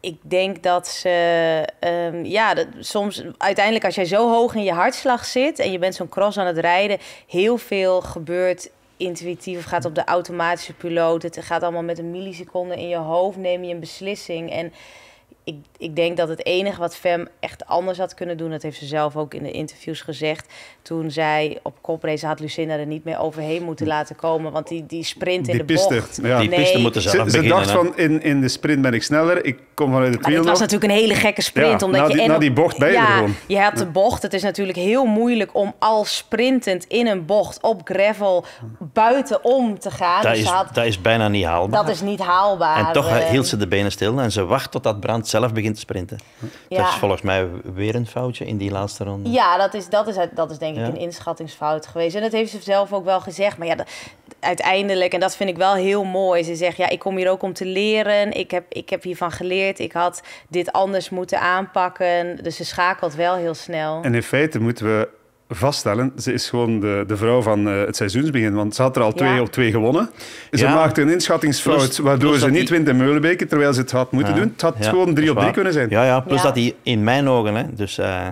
ik denk dat ze, ehm, ja, dat soms uiteindelijk als jij zo hoog in je hartslag zit en je bent zo'n cross aan het rijden, heel veel gebeurt intuïtief of gaat op de automatische piloot. Het gaat allemaal met een milliseconde in je hoofd, neem je een beslissing. En ik, ik denk dat het enige wat Fem echt anders had kunnen doen, dat heeft ze zelf ook in de interviews gezegd. Toen zij op koprace had Lucinda er niet meer overheen moeten laten komen. Want die, die sprint in de piste, bocht. Ja. Die piste moeten ze, ze dacht van in, in de sprint ben ik sneller. Ik kom het was natuurlijk een hele gekke sprint. omdat je die, na die bocht ben je ja, Je hebt de bocht. Het is natuurlijk heel moeilijk om al sprintend in een bocht op gravel buitenom te gaan. Dat, dus is, is bijna niet haalbaar. Dat is niet haalbaar. En toch eh, eh. hield ze de benen stil en ze wacht tot dat brand zelf begint te sprinten. Ja. Dat is volgens mij weer een foutje in die laatste ronde. Ja, dat is, dat is, dat is denk ik een inschattingsfout geweest. En dat heeft ze zelf ook wel gezegd. Maar ja, dat uiteindelijk, en dat vind ik wel heel mooi, ze zegt ja, ik kom hier ook om te leren. Ik heb, ik heb hiervan geleerd. Ik had dit anders moeten aanpakken. Dus ze schakelt wel heel snel. En in feite moeten we vaststellen, ze is gewoon de, de vrouw van eh, het seizoensbegin. Want ze had er al twee op twee gewonnen. Ze maakte een inschattingsfout, waardoor ze niet die... wint in Meulenbeke, terwijl ze het had moeten doen. Het had gewoon drie op drie kunnen zijn. Ja, ja plus dat hij in mijn ogen, hè, dus eh,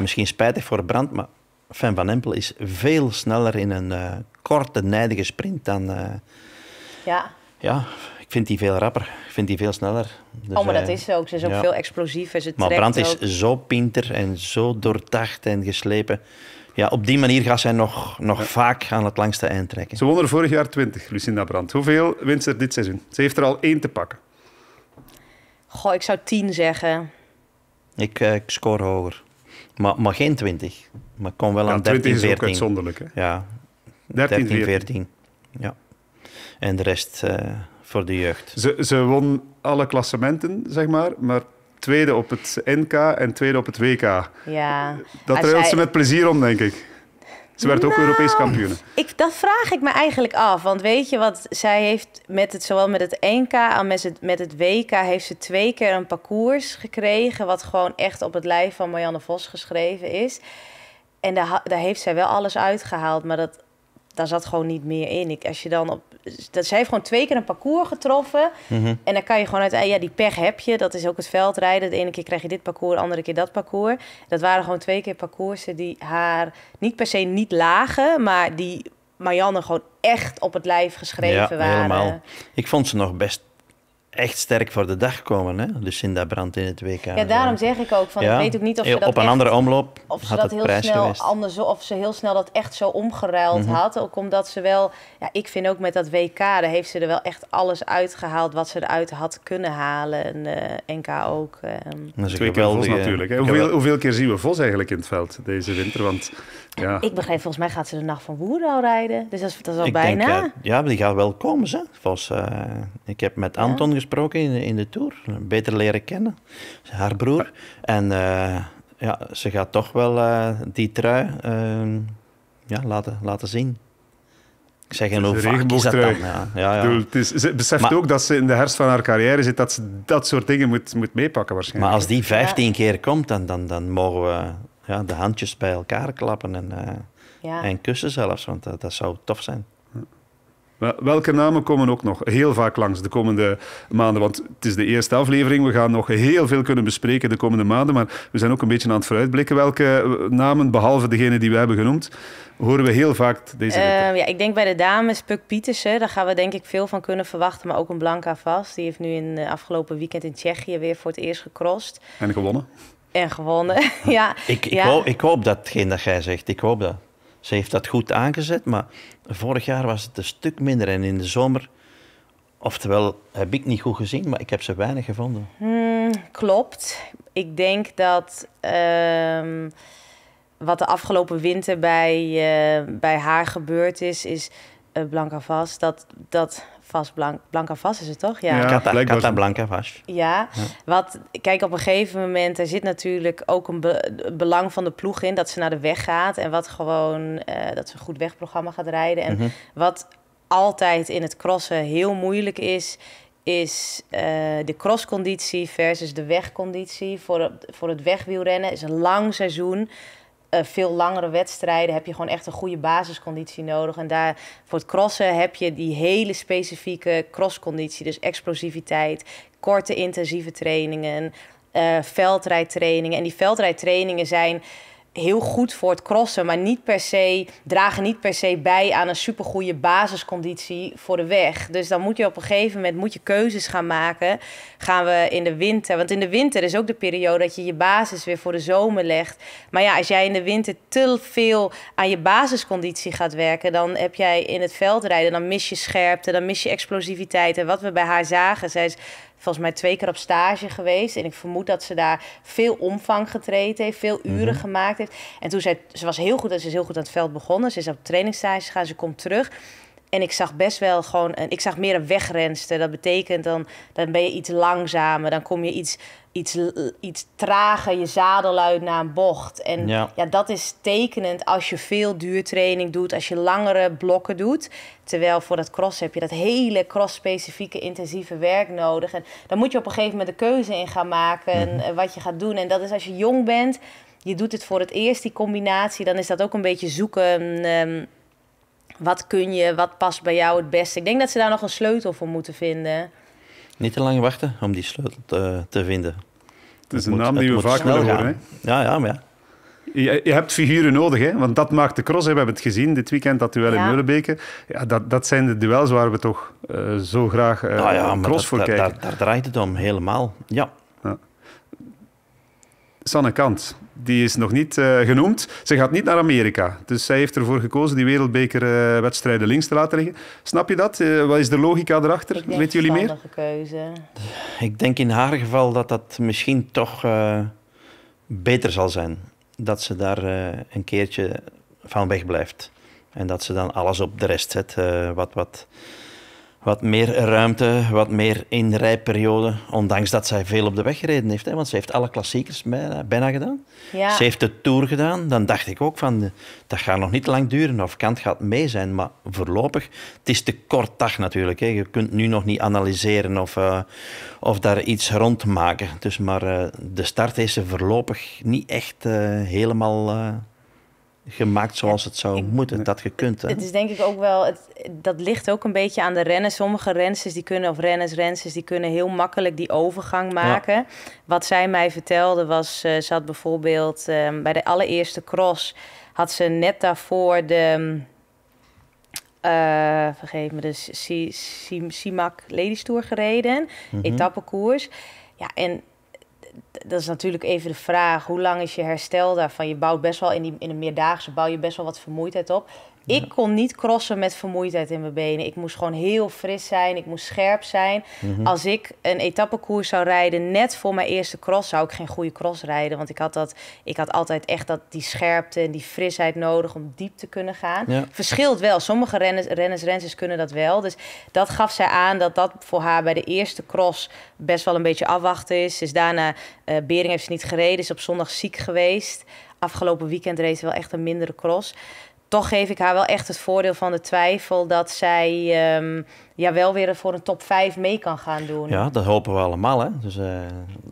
misschien spijtig voor Brand, maar Fan van Empel is veel sneller in een uh, korte, nijdige sprint, dan... Eh, ja. Ja, ik vind die veel rapper. Ik vind die veel sneller. Dus, oh, maar dat eh, is ook. Ze is ook veel explosiever. maar Brandt is zo pinter en zo doordacht en geslepen. Ja, op die manier gaat zij nog, nog vaak aan het langste eind trekken. Ze won er vorig jaar 20, Lucinda Brandt. Hoeveel wint ze dit seizoen? Ze heeft er al één te pakken. Goh, ik zou 10 zeggen. Ik, uh, ik scoor hoger. Maar, maar geen 20. Maar kom wel ja, aan 13, 20 is ook uitzonderlijk. Hè? Ja, 13, 14. Ja. En de rest eh, voor de jeugd. Ze, ze won alle klassementen, zeg maar, maar tweede op het NK en tweede op het WK. Ja. Dat reelt ze met plezier om, denk ik. Ze werd ook nou, Europees kampioen. Ik, dat vraag ik me eigenlijk af. Want weet je wat, zij heeft met het, zowel met het NK als met het, WK... heeft ze twee keer een parcours gekregen... wat gewoon echt op het lijf van Marianne Vos geschreven is. En daar, daar heeft zij wel alles uitgehaald. Maar dat daar zat gewoon niet meer in. Ik, als je dan op, dat, zij heeft gewoon twee keer een parcours getroffen. Mhm. En dan kan je gewoon uit, ah, ja, die pech heb je. Dat is ook het veldrijden. De ene keer krijg je dit parcours, andere keer dat parcours. Dat waren gewoon twee keer parcoursen die haar niet per se niet lagen, maar die Marianne gewoon echt op het lijf geschreven ja, waren. Helemaal. Ik vond ze nog best echt sterk voor de dag komen. Hè? Lucinda Brandt in het WK. Ja, daarom zeg ik ook. Van, ja. Ik weet ook niet of ze dat Op een andere omloop of ze dat heel snel anders, Of ze heel snel dat echt zo omgeruild mhm. had. Ook omdat ze wel... Ja, ik vind ook met dat WK, daar heeft ze er wel echt alles uitgehaald... wat ze eruit had kunnen halen. En uh, eh, NK ook. Ehm. Dat is Twee keer natuurlijk. Hoeveel, hoeveel, keer zien we Vos eigenlijk in het veld deze winter? Want, ja. Ik begrijp, volgens mij gaat ze de nacht van Woerden rijden. Dus dat is, dat is al ik bijna. Denk, ja, maar die gaat wel komen, ze. Vos, eh. ik heb met Anton ja gesproken in, in de tour. Beter leren kennen. Haar broer. En eh, ja, ze gaat toch wel eh, die trui ehm, ja, laten, laten zien. Ik zeg een regenboogtrui. Ja, ja, ja. het is, ze beseft ook dat ze in de herfst van haar carrière zit, dat ze dat soort dingen moet, moet meepakken waarschijnlijk. Maar als die 15 keer komt, dan, dan, dan mogen we ja, de handjes bij elkaar klappen en, eh, en kussen zelfs, want dat, dat zou tof zijn. Welke namen komen ook nog heel vaak langs de komende maanden? Want het is de eerste aflevering. We gaan nog heel veel kunnen bespreken de komende maanden. Maar we zijn ook een beetje aan het vooruitblikken. Welke eh, namen, behalve degene die we hebben genoemd, horen we heel vaak deze uh, ja, Ik denk bij de dames Puk Pietersen. Daar gaan we denk ik veel van kunnen verwachten. Maar ook een Blanca Vast. Die heeft nu in het eh, afgelopen weekend in Tsjechië weer voor het eerst gecrossed. En gewonnen. En gewonnen, <laughs> ja. Ik, Hoop, ik hoop datgene dat jij zegt. Ik hoop dat. Ze heeft dat goed aangezet, maar vorig jaar was het een stuk minder. En in de zomer, oftewel, heb ik niet goed gezien, maar ik heb ze weinig gevonden. Hmm, klopt. Ik denk dat ehm, wat de afgelopen winter bij, eh, bij haar gebeurd is, is uh, eh, Blanca Vast, dat, dat Vast, blank Blanca Vast is het toch? Ja, ja Cata, Cata Blanca Vast. Ja. ja, wat, kijk, op een gegeven moment, er zit natuurlijk ook een belang van de ploeg in dat ze naar de weg gaat en wat gewoon, eh, dat ze een goed wegprogramma gaat rijden. En mhm. wat altijd in het crossen heel moeilijk is, is uh, de crossconditie versus de wegconditie. Voor voor het wegwielrennen is een lang seizoen. Eh, veel langere wedstrijden heb je gewoon echt een goede basisconditie nodig. En daar voor het crossen heb je die hele specifieke crossconditie. Dus explosiviteit, korte intensieve trainingen, uh, eh, veldrijdtrainingen. En die veldrijdtrainingen zijn heel goed voor het crossen, maar niet per se, dragen niet per se bij aan een supergoeie basisconditie voor de weg. Dus dan moet je op een gegeven moment moet je keuzes gaan maken. Gaan we in de winter, want in de winter is ook de periode dat je je basis weer voor de zomer legt. Maar ja, als jij in de winter te veel aan je basisconditie gaat werken, dan heb jij in het veld rijden, dan mis je scherpte, dan mis je explosiviteit. En wat we bij haar zagen, zij is volgens mij twee keer op stage geweest. En ik vermoed dat ze daar veel omvang getreden heeft, veel uren mhm. gemaakt heeft. En toen zei ze was heel goed, ze is heel goed aan het veld begonnen. Ze is op trainingstage gegaan, ze komt terug. En ik zag best wel gewoon, ik zag meer een wegrenster. Dat betekent dan, dan ben je iets langzamer, dan kom je iets iets, iets trager je zadel uit naar een bocht. En ja. dat is tekenend als je veel duurtraining doet, als je langere blokken doet. Terwijl voor dat cross heb je dat hele cross-specifieke intensieve werk nodig. En dan moet je op een gegeven moment de keuze in gaan maken mhm. eh, wat je gaat doen. En dat is als je jong bent, je doet het voor het eerst, die combinatie, dan is dat ook een beetje zoeken. Ehm, wat kun je, wat past bij jou het beste? Ik denk dat ze daar nog een sleutel voor moeten vinden. Niet te lang wachten om die sleutel te, te vinden. Het is een naam die we vaak willen horen. Ja, ja, maar ja. Je, je, hebt figuren nodig, hè? want dat maakt de cross. Hè? We hebben het gezien dit weekend, dat duel in ja. Ja, dat, dat zijn de duels waar we toch eh, zo graag uh, cross voor dat, kijken. Daar, draait het om, helemaal. Ja, Sanne Kant. Die is nog niet eh, genoemd. Ze gaat niet naar Amerika. Dus zij heeft ervoor gekozen die wereldbekerwedstrijden eh, wedstrijden links te laten liggen. Snap je dat? Eh, wat is de logica erachter? Weet jullie meer? Ik denk in haar geval dat dat misschien toch beter zal zijn. Dat ze daar een keertje van weg blijft. En dat ze dan alles op de rest zet. wat, wat wat meer ruimte, wat meer inrijperiode. Ondanks dat zij veel op de weg gereden heeft. Hè, want ze heeft alle klassiekers bijna, gedaan. Ja. Ze heeft de Tour gedaan. Dan dacht ik ook van, dat gaat nog niet lang duren. Of Kant gaat mee zijn. Maar voorlopig, het is te kort dag natuurlijk. Hè. Je kunt nu nog niet analyseren of, eh, of daar iets rond maken. Dus maar eh, de start is ze voorlopig niet echt eh, helemaal gemaakt zoals het zou moeten, dat je kunt. Het is denk ik ook wel, het, dat ligt ook een beetje aan de renners. Sommige rensters die kunnen, of renners, rensters, die kunnen heel makkelijk die overgang maken. Wat zij mij vertelde was, eh, ze had bijvoorbeeld ehm, bij de allereerste cross, had ze net daarvoor de, uh, vergeef me, de C Ladies Tour gereden, mm etappekoers. Ja, en dat is natuurlijk even de vraag, hoe lang is je herstel daarvan? Je bouwt best wel in, die, in de meerdaagse, bouw je best wel wat vermoeidheid op. Ik kon niet crossen met vermoeidheid in mijn benen. Ik moest gewoon heel fris zijn. Ik moest scherp zijn. Mhm. Als ik een etappekoers zou rijden, net voor mijn eerste cross, zou ik geen goede cross rijden. Want ik had, dat, ik had altijd echt dat, die scherpte en die frisheid nodig om diep te kunnen gaan. Verschilt wel. Sommige renners, renners, renners kunnen dat wel. Dus dat gaf zij aan dat dat voor haar bij de eerste cross best wel een beetje afwachten is. Dus daarna, uh, Bering heeft ze niet gereden, is op zondag ziek geweest. Afgelopen weekend reed ze wel echt een mindere cross toch geef ik haar wel echt het voordeel van de twijfel dat zij ehm, ja, wel weer voor een top 5 mee kan gaan doen. Ja, dat hopen we allemaal. Hè? Dus eh,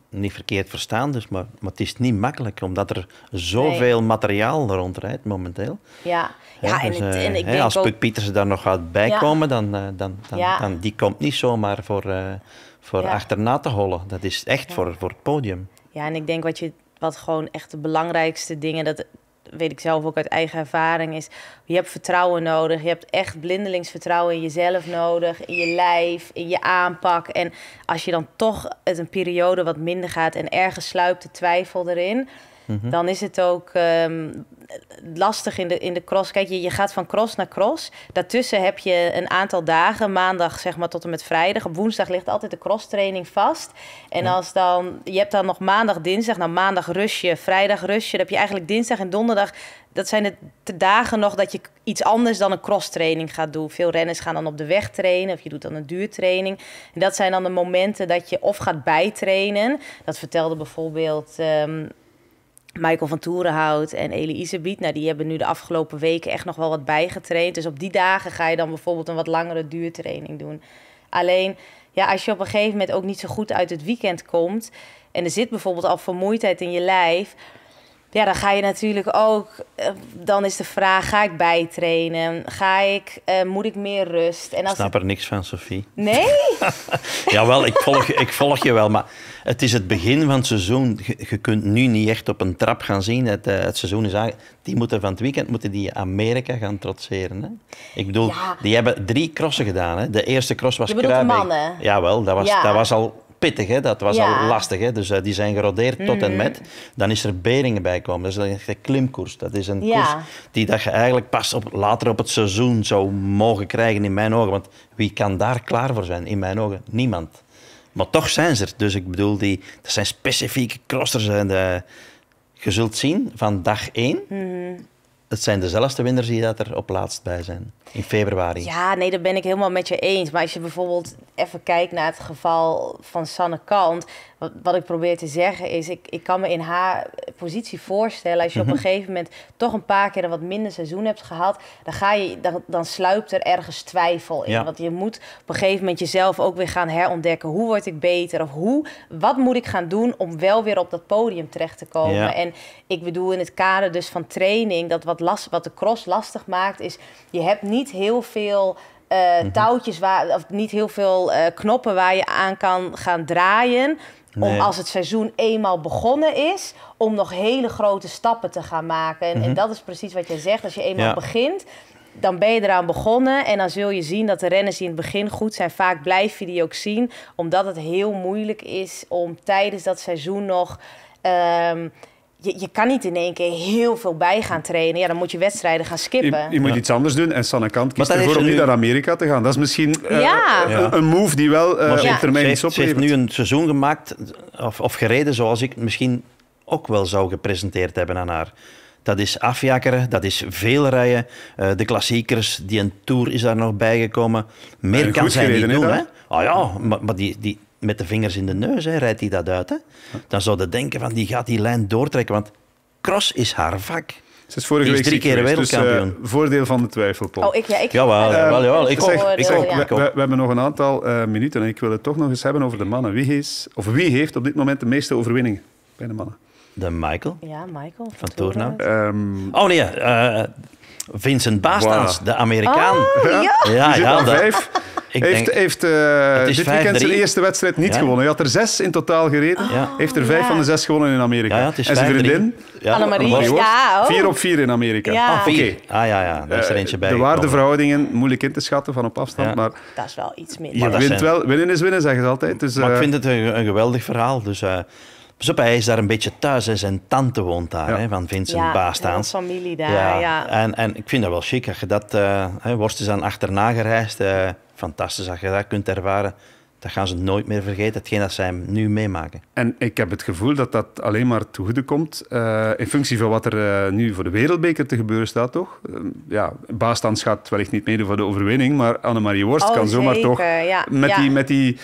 niet verkeerd verstaan, dus, maar, maar het is niet makkelijk omdat er zoveel materiaal rondrijdt momenteel. Ja, ja, en, dus, eh, en ik denk als Puk Pieters daar nog gaat bijkomen, eh, dan, dan, dan, dan, die komt niet zomaar voor, voor achterna te hollen. Dat is echt voor, voor het podium. Ja, en ik denk wat je wat gewoon echt de belangrijkste dingen. Dat weet ik zelf ook uit eigen ervaring, is je hebt vertrouwen nodig. Je hebt echt blindelings vertrouwen in jezelf nodig, in je lijf, in je aanpak. En als je dan toch het een periode wat minder gaat en ergens sluipt de twijfel erin, Mhm. dan is het ook ehm, lastig in de, in de cross. Kijk, je, je gaat van cross naar cross. Daartussen heb je een aantal dagen, maandag zeg maar tot en met vrijdag. Op woensdag ligt altijd de cross training vast. En als dan, je hebt dan nog maandag, dinsdag. Nou, maandag rust je, vrijdag rust je. Dan heb je eigenlijk dinsdag en donderdag dat zijn de dagen nog dat je iets anders dan een crosstraining gaat doen. Veel renners gaan dan op de weg trainen of je doet dan een duurtraining. En dat zijn dan de momenten dat je of gaat bijtrainen. Dat vertelde bijvoorbeeld ehm, Michael van Toerenhout en Elise Biet. Nou, die hebben nu de afgelopen weken echt nog wel wat bijgetraind. Dus op die dagen ga je dan bijvoorbeeld een wat langere duurtraining doen. Alleen, ja, als je op een gegeven moment ook niet zo goed uit het weekend komt... en er zit bijvoorbeeld al vermoeidheid in je lijf ja, dan ga je natuurlijk ook. Eh, dan is de vraag: ga ik bijtrainen? Ga ik, eh, moet ik meer rust? En als ik snap er niks van, Sophie. Nee? <laughs> Jawel, ik volg, ik volg je wel. Maar het is het begin van het seizoen. Je, kunt nu niet echt op een trap gaan zien. Het, eh, het seizoen is aan. Die moeten van het weekend moeten die Amerika gaan trotseren. Hè? Ik bedoel, die hebben drie crossen gedaan. Hè? De eerste cross was Kruijbeek. mannen? Jawel, dat was, dat was al pittig, hè? dat was al lastig. Hè? Dus eh, die zijn gerodeerd tot en mhm. met. Dan is er beringen bijkomen Dat is een klimkoers. Dat is een koers die dat je eigenlijk pas op, later op het seizoen zou mogen krijgen in mijn ogen. Want wie kan daar klaar voor zijn? In mijn ogen niemand. Maar toch zijn ze er. Dus ik bedoel, die, dat zijn specifieke crossers. En eh, je zult zien van dag één... Mhm het zijn dezelfde winners die dat er op laatst bij zijn, in februari. Ja, nee, dat ben ik helemaal met je eens. Maar als je bijvoorbeeld even kijkt naar het geval van Sanne Kant... wat, wat ik probeer te zeggen is, ik, ik kan me in haar positie voorstellen... als je op een mhm. gegeven moment toch een paar keer een wat minder seizoen hebt gehad... dan, ga je, dan, dan sluipt er ergens twijfel in. Want je moet op een gegeven moment jezelf ook weer gaan herontdekken. Hoe word ik beter? Of hoe, wat moet ik gaan doen om wel weer op dat podium terecht te komen? En ik bedoel, in het kader dus van training... dat wat wat, last, wat de cross lastig maakt, is je hebt niet heel veel eh, mhm. touwtjes, waar, of niet heel veel uh, knoppen waar je aan kan gaan draaien. Om als het seizoen eenmaal begonnen is, om nog hele grote stappen te gaan maken. En, en mhm. dat is precies wat jij zegt. Als je eenmaal begint, dan ben je eraan begonnen. En dan zul je zien dat de renners die in het begin goed zijn, vaak blijf je die ook zien. Omdat het heel moeilijk is om tijdens dat seizoen nog. Ehm, je, je, kan niet in één keer heel veel bij gaan trainen. Ja, dan moet je wedstrijden gaan skippen. Je, moet iets anders doen. En Sanne Kant kiest ervoor om nu... niet naar Amerika te gaan. Dat is misschien eh, ja. een move die wel uh, op termijn iets oplevert. Ze heeft nu een seizoen gemaakt of, of gereden zoals ik misschien ook wel zou gepresenteerd hebben aan haar. Dat is afjakkeren, dat is veel rijden. Eh, de klassiekers, die een tour is daar nog bijgekomen. Meer kan zij niet doen. Hè? Ah oh ja, maar, maar die, die, met de vingers in de neus hè, rijdt hij dat uit. Hè. Dan zou je denken van die gaat die lijn doortrekken, want cross is haar vak. Ze is vorige week drie keer dus, wereldkampioen. Dus, voordeel van de twijfel, Paul. Oh, ik, ja, ik... Jawel, uh, eh, wel, Ik, zeg, ik we, hebben nog een aantal uh, minuten en ik wil het toch nog eens hebben over de mannen. Wie, is, of wie heeft op dit moment de meeste overwinningen bij de mannen? De Michael. Ja, Michael. Van, van Toornaam. Ehm, um, oh nee, Vincent Baastans, de Amerikaan. Oh, ja, ja, ja Ik heeft, denk, heeft eh, dit weekend zijn eerste wedstrijd niet gewonnen. Hij had er zes in totaal gereden. heeft er vijf van de zes gewonnen in Amerika. en zijn vriendin, Annemarie, oh. vier op vier in Amerika. Ah, vier. ah ja, ja, daar is er eh, eentje bij. De waardeverhoudingen, moeilijk in te schatten van op afstand. Maar dat is wel iets minder. Je wint wel. Winnen is winnen, zeggen ze altijd. Dus, maar ik eh, vind het een, geweldig verhaal. Dus, hij is daar een beetje thuis. Hè. Zijn tante woont daar, hè, van Vincent ja, Baastaans. Ja, familie daar, ja. ja. En, en ik vind dat wel chic, dat je dat... Eh, worst is aan achterna gereisd. Eh, fantastisch dat je dat kunt ervaren. Dat gaan ze nooit meer vergeten, hetgeen dat zij nu meemaken. En ik heb het gevoel dat dat alleen maar te goede komt eh, in functie van wat er nu voor de wereldbeker te gebeuren staat, toch? Uh, ja, Baastans gaat wellicht niet meedoen voor de overwinning, maar Annemarie Worst oh, kan zomaar toch met, Die, met die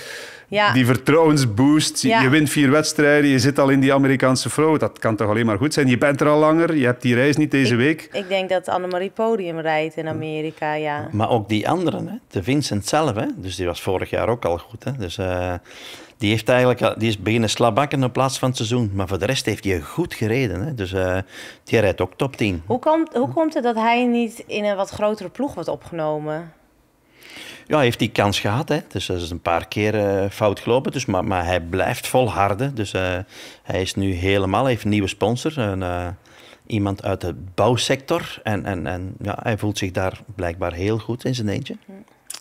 ja. Die vertrouwensboost. Je wint vier wedstrijden, je zit al in die Amerikaanse vrouw. Dat kan toch alleen maar goed zijn? Je bent er al langer, je hebt die reis niet deze week. Ik denk dat Annemarie podium rijdt in Amerika, ja. Maar ook die anderen, hè? de Vincent zelf, hè? dus die was vorig jaar ook al goed. Hè? Dus, eh, die, heeft eigenlijk, die is beginnen slabakken op plaats van het seizoen. Maar voor de rest heeft hij goed gereden. Hè? Dus eh, die rijdt ook top 10. Hoe komt, hoe komt het dat hij niet in een wat grotere ploeg wordt opgenomen? ja, heeft die kans gehad. Hè. Dus dat is een paar keer eh, fout gelopen. Dus, maar, maar hij blijft volharden. Dus eh, hij is nu helemaal, hij heeft een nieuwe sponsor. Een, eh, iemand uit de bouwsector. En, en, en ja, hij voelt zich daar blijkbaar heel goed in zijn eentje.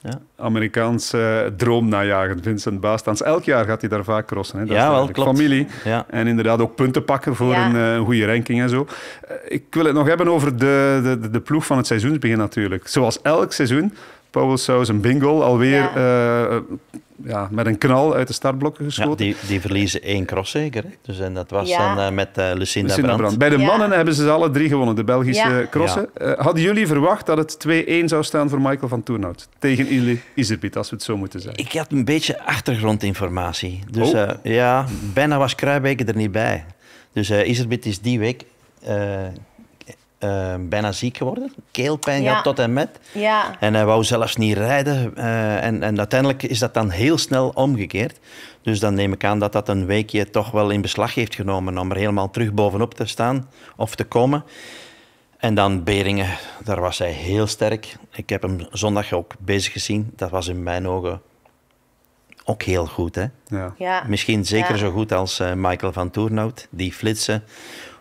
Ja. Amerikaanse droomnajagend Vincent Baastans. Elk jaar gaat hij daar vaak crossen. Hè? Dat ja, wel, klopt. Familie. Ja. En inderdaad ook punten pakken voor een, goede ranking en zo. ik wil het nog hebben over de, de, de ploeg van het seizoensbegin natuurlijk. Zoals elk seizoen Powell-Saus en bingo alweer ja. Eh, ja. met een knal uit de startblokken geschoten. Ja, die, die verliezen één cross zeker. Hè? Dus, en dat was dan eh, met eh, Lucinda, Lucinda Bij de mannen hebben ze alle drie gewonnen, de Belgische crossen. hadden jullie verwacht dat het 2-1 zou staan voor Michael van Toornout tegen Ili Izerbiet, als we het zo moeten zeggen? Ik had een beetje achtergrondinformatie. Dus oh. ja, bijna was Kruijbeke er niet bij. Dus uh, is die week... Ehm, bijna ziek geworden. Keelpijn had gehad tot en met. Ja. En hij wou zelfs niet rijden. Eh, en, en uiteindelijk is dat dan heel snel omgekeerd. Dus dan neem ik aan dat dat een weekje toch wel in beslag heeft genomen om er helemaal terug bovenop te staan of te komen. En dan Beringen, daar was hij heel sterk. Ik heb hem zondag ook bezig gezien. Dat was in mijn ogen ook heel goed. Hè? Ja. ja. Misschien zeker zo goed als eh, Michael van Toernout. Die flitsen,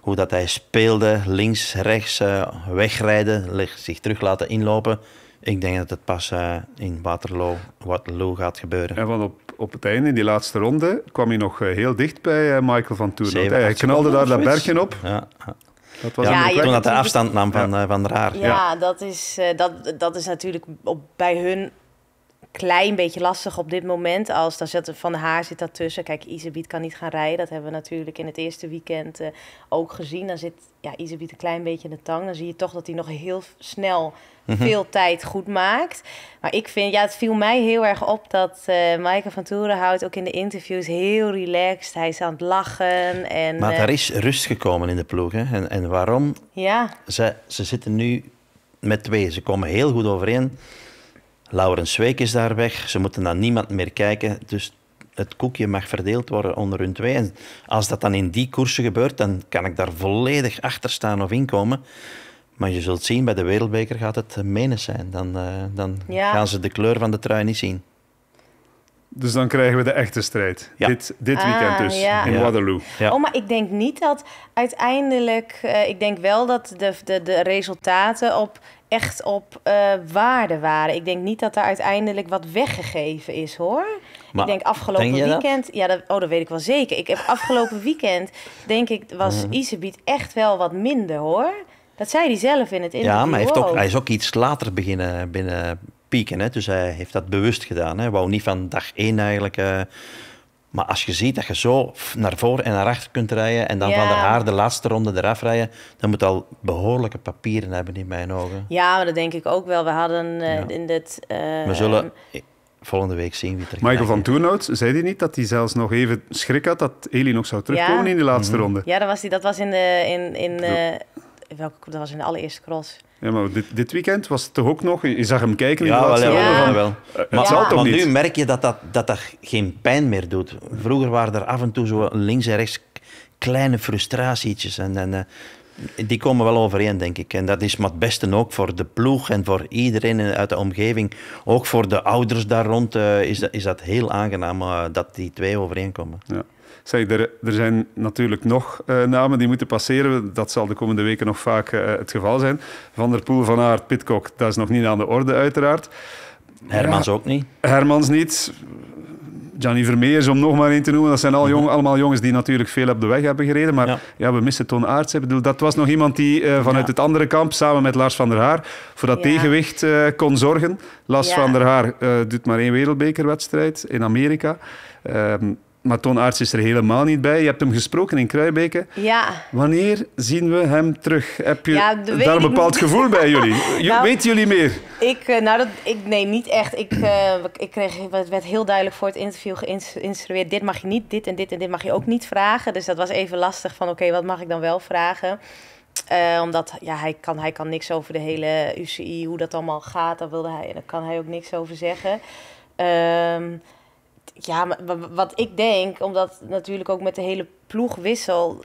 hoe dat hij speelde, links, rechts, eh, wegrijden, zich terug laten inlopen. Ik denk dat het pas eh, in Waterloo, Waterloo gaat gebeuren. En van op, op het einde, in die laatste ronde, kwam hij nog eh, heel dicht bij Michael van Toernooi. Hij knalde daar dat bergje op. Ja. Dat was ja, toen dat de afstand nam van, van Raar. Ja, ja, Dat, is, dat, dat is natuurlijk op, bij hun klein beetje lastig op dit moment. Als daar zit Van Haar zit dat tussen. Kijk, Isabiet kan niet gaan rijden. Dat hebben we natuurlijk in het eerste weekend eh, ook gezien. Dan zit ja, een klein beetje in de tang. Dan zie je toch dat hij nog heel snel mhm. veel tijd goed maakt. Maar ik vind, ja, het viel mij heel erg op dat uh, Maaike van houdt ook in de interviews heel relaxed. Hij is aan het lachen. En, maar eh, daar is rust gekomen in de ploeg. Hè? En, en waarom? Ja. Ze, ze zitten nu met twee. Ze komen heel goed overeen. Laurens Week is daar weg. Ze moeten naar niemand meer kijken. Dus het koekje mag verdeeld worden onder hun twee. En als dat dan in die koersen gebeurt, dan kan ik daar volledig achter staan of inkomen. Maar je zult zien, bij de Wereldbeker gaat het menes zijn. Dan, eh, dan gaan ze de kleur van de trui niet zien. Dus dan krijgen we de echte strijd. Dit, dit weekend ah, dus, ja. in Waterloo. Ja. Oh, maar ik denk niet dat uiteindelijk... Eh, ik denk wel dat de, de, de resultaten op echt op uh, waarde waren. Ik denk niet dat er uiteindelijk wat weggegeven is hoor. Maar, ik denk afgelopen weekend. Ja, dat, oh, dat weet ik wel zeker. Ik heb afgelopen weekend, denk ik, was mm Isebiet echt wel wat minder hoor. Dat zei hij zelf in het interview. Ja, maar hij, hij is ook iets later beginnen binnen pieken. Hè? Dus hij heeft dat bewust gedaan. Hij wou niet van dag één eigenlijk. Eh, maar als je ziet dat je zo naar voren en naar achter kunt rijden en dan van de haar de laatste ronde eraf rijden, dan moet al behoorlijke papieren hebben in mijn ogen. Ja, maar dat denk ik ook wel. We hadden eh, in dit... Eh, We zullen ehm, volgende week zien wie er Michael van Toernout, zei hij niet dat hij zelfs nog even schrik had dat Eli nog zou terugkomen in die laatste mhm. ronde? Ja, dat was, die, dat was in de... In, in, welke, dat was in de allereerste cross. Ja, maar dit, dit weekend was het toch ook nog... Je zag hem kijken in wel, Van, wel. Eh, maar, maar nu merk je dat dat, dat dat geen pijn meer doet. Vroeger waren er af en toe zo links en rechts kleine frustratietjes. En, en, eh, die komen wel overeen, denk ik. En dat is maar het beste ook voor de ploeg en voor iedereen uit de omgeving. Ook voor de ouders daar rond eh, is, dat, is dat heel aangenaam dat die twee overeenkomen. Ja. Zeg, er, er zijn natuurlijk nog eh, namen die moeten passeren. Dat zal de komende weken nog vaak eh, het geval zijn. Van der Poel, Van Aert, Pitcock, dat is nog niet aan de orde uiteraard. Hermans ook niet. Hermans niet. Gianni Vermeers, om nog maar één te noemen. Dat zijn al jong, mhm. allemaal jongens die natuurlijk veel op de weg hebben gereden. Maar ja, we missen Ton Aarts. dat was nog iemand die eh, vanuit het andere kamp, samen met Lars van der Haar, voor dat tegenwicht kon zorgen. Lars van der Haar doet maar één wereldbekerwedstrijd in Amerika. Ehm, maar Ton is er helemaal niet bij. Je hebt hem gesproken in Kruibeke. Ja. Wanneer zien we hem terug? Heb je daar een bepaald gevoel bij jullie? <laughs> nou, Weten jullie meer? Ik, eh, nou dat, ik, nee, niet echt. Ik, uh, ik kreeg, het werd heel duidelijk voor het interview geïnstrueerd. Dit mag je niet, dit en dit en dit mag je ook niet vragen. Dus dat was even lastig van oké, wat mag ik dan wel vragen? Eh, omdat ja, hij, kan, hij kan niks over de hele UCI, hoe dat allemaal gaat. Daar, wilde hij, daar kan hij ook niks over zeggen. Ehm ja, maar wat ik denk, omdat natuurlijk ook met de hele ploegwissel,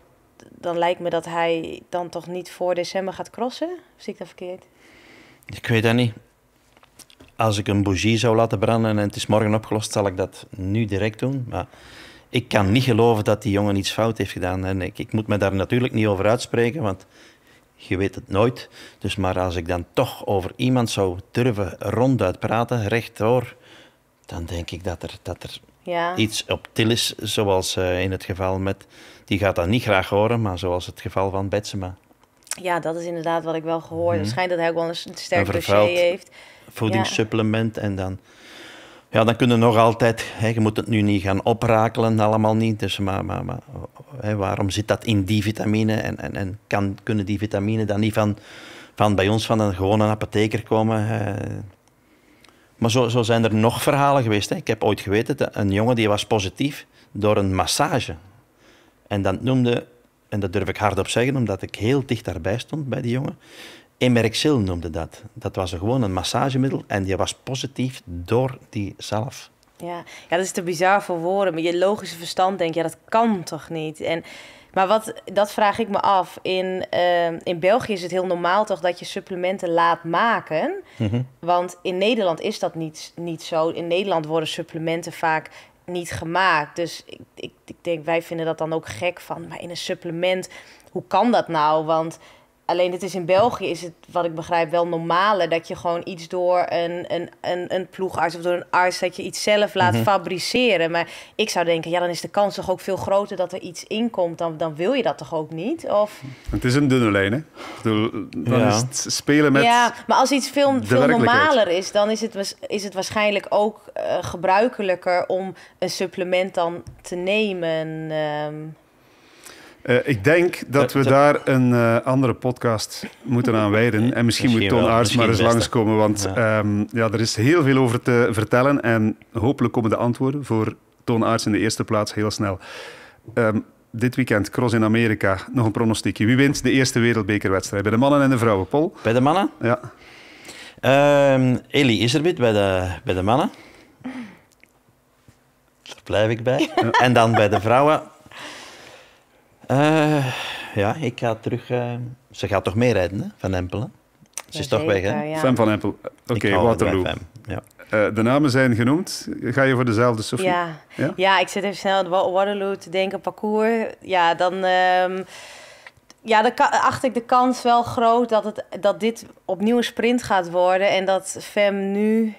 dan lijkt me dat hij dan toch niet voor december gaat crossen. Of zie ik dat verkeerd? Ik weet dat niet. Als ik een bougie zou laten branden en het is morgen opgelost, zal ik dat nu direct doen. Maar ik kan niet geloven dat die jongen iets fout heeft gedaan. En ik, ik moet me daar natuurlijk niet over uitspreken, want je weet het nooit. Dus maar als ik dan toch over iemand zou durven ronduit praten, rechtdoor, dan denk ik dat er, dat er iets op til is, zoals eh, in het geval met... Die gaat dat niet graag horen, maar zoals het geval van Betsema. Ja, dat is inderdaad wat ik wel gehoord. Hmm. Waarschijnlijk dat hij ook wel een sterk een dossier heeft. voedingssupplement ja. en dan... Ja, dan kunnen nog altijd... Hè, je moet het nu niet gaan oprakelen, allemaal niet. Dus maar, maar, maar hè, waarom zit dat in die vitamine? En, en, en kan, kunnen die vitamine dan niet van, van bij ons, van een gewone apotheker komen? Hè? Eh, maar zo, zo zijn er nog verhalen geweest. Hè. Ik heb ooit geweten, dat een jongen die was positief door een massage. En dat noemde, en dat durf ik hardop zeggen, omdat ik heel dicht daarbij stond bij die jongen. Emerixil noemde dat. Dat was gewoon een massagemiddel en die was positief door die zelf. Ja. ja, dat is te bizar voor woorden. Maar je logische verstand denkt, ja, dat kan toch niet? En maar wat, dat vraag ik me af. In, ehm, in België is het heel normaal toch dat je supplementen laat maken. Mhm. Want in Nederland is dat niet, niet zo. In Nederland worden supplementen vaak niet gemaakt. Dus ik, ik, ik denk, wij vinden dat dan ook gek van. Maar in een supplement, hoe kan dat nou? Want Alleen het is in België, is het wat ik begrijp wel normaler. dat je gewoon iets door een, een, een, een ploegarts of door een arts, dat je iets zelf laat mhm. fabriceren. Maar ik zou denken, ja, dan is de kans toch ook veel groter dat er iets inkomt. Dan, dan wil je dat toch ook niet? Of... Het is een dunne lijn, hè? Dan ja. is spelen met. Ja, maar als iets veel, veel normaler is, dan is het, is het waarschijnlijk ook eh, gebruikelijker om een supplement dan te nemen. Ehm. Eh, ik denk dat we daar een eh, andere podcast moeten aan wijden. <laughs> En misschien, moet Ton Aarts maar eens langskomen, want ja. Ehm, ja. er is heel veel over te vertellen. En hopelijk komen de antwoorden voor Ton Aarts in de eerste plaats heel snel. Ehm, dit weekend, cross in Amerika. Nog een pronostiekje. Wie wint de eerste wereldbekerwedstrijd? Bij de mannen en de vrouwen, Paul? Bij de mannen? Ja. Um, Eli wit bij de, bij de mannen. Daar blijf ik bij. En dan bij de vrouwen uh, ja, ik ga terug... Eh, ze gaat toch rijden, hè? Van Empelen? Ze is toch weg, hè? Ja. Fem van Empel. Oké, Waterloo. Ja. Eh, de namen zijn genoemd. Ga je voor dezelfde, Sophie? Ja. ja, ik zit even snel aan Waterloo te denken, parcours. Ja, dan... Um, ja, dan acht ik de kans wel groot dat, het, dat dit opnieuw een sprint gaat worden. En dat Fem nu...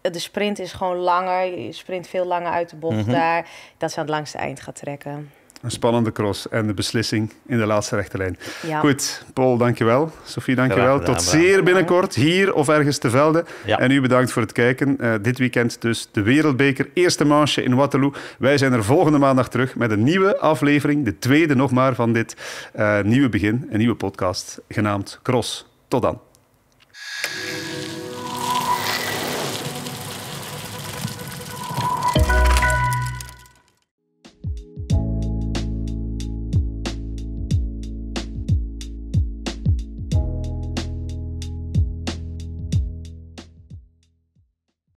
De sprint is gewoon langer. Je sprint veel langer uit de bocht mhm. daar. Dat ze aan het langste eind gaat trekken. Een spannende cross en de beslissing in de laatste rechte lijn. Goed, Paul, dankjewel. Sophie, dankjewel. Tot zeer binnenkort, hier of ergens te velden. En u bedankt voor het kijken. Eh, dit weekend dus de Wereldbeker, eerste manche in Waterloo. Wij zijn er volgende maandag terug met een nieuwe aflevering, de tweede nog maar van dit eh, nieuwe begin, een nieuwe podcast, genaamd Cross. Tot dan.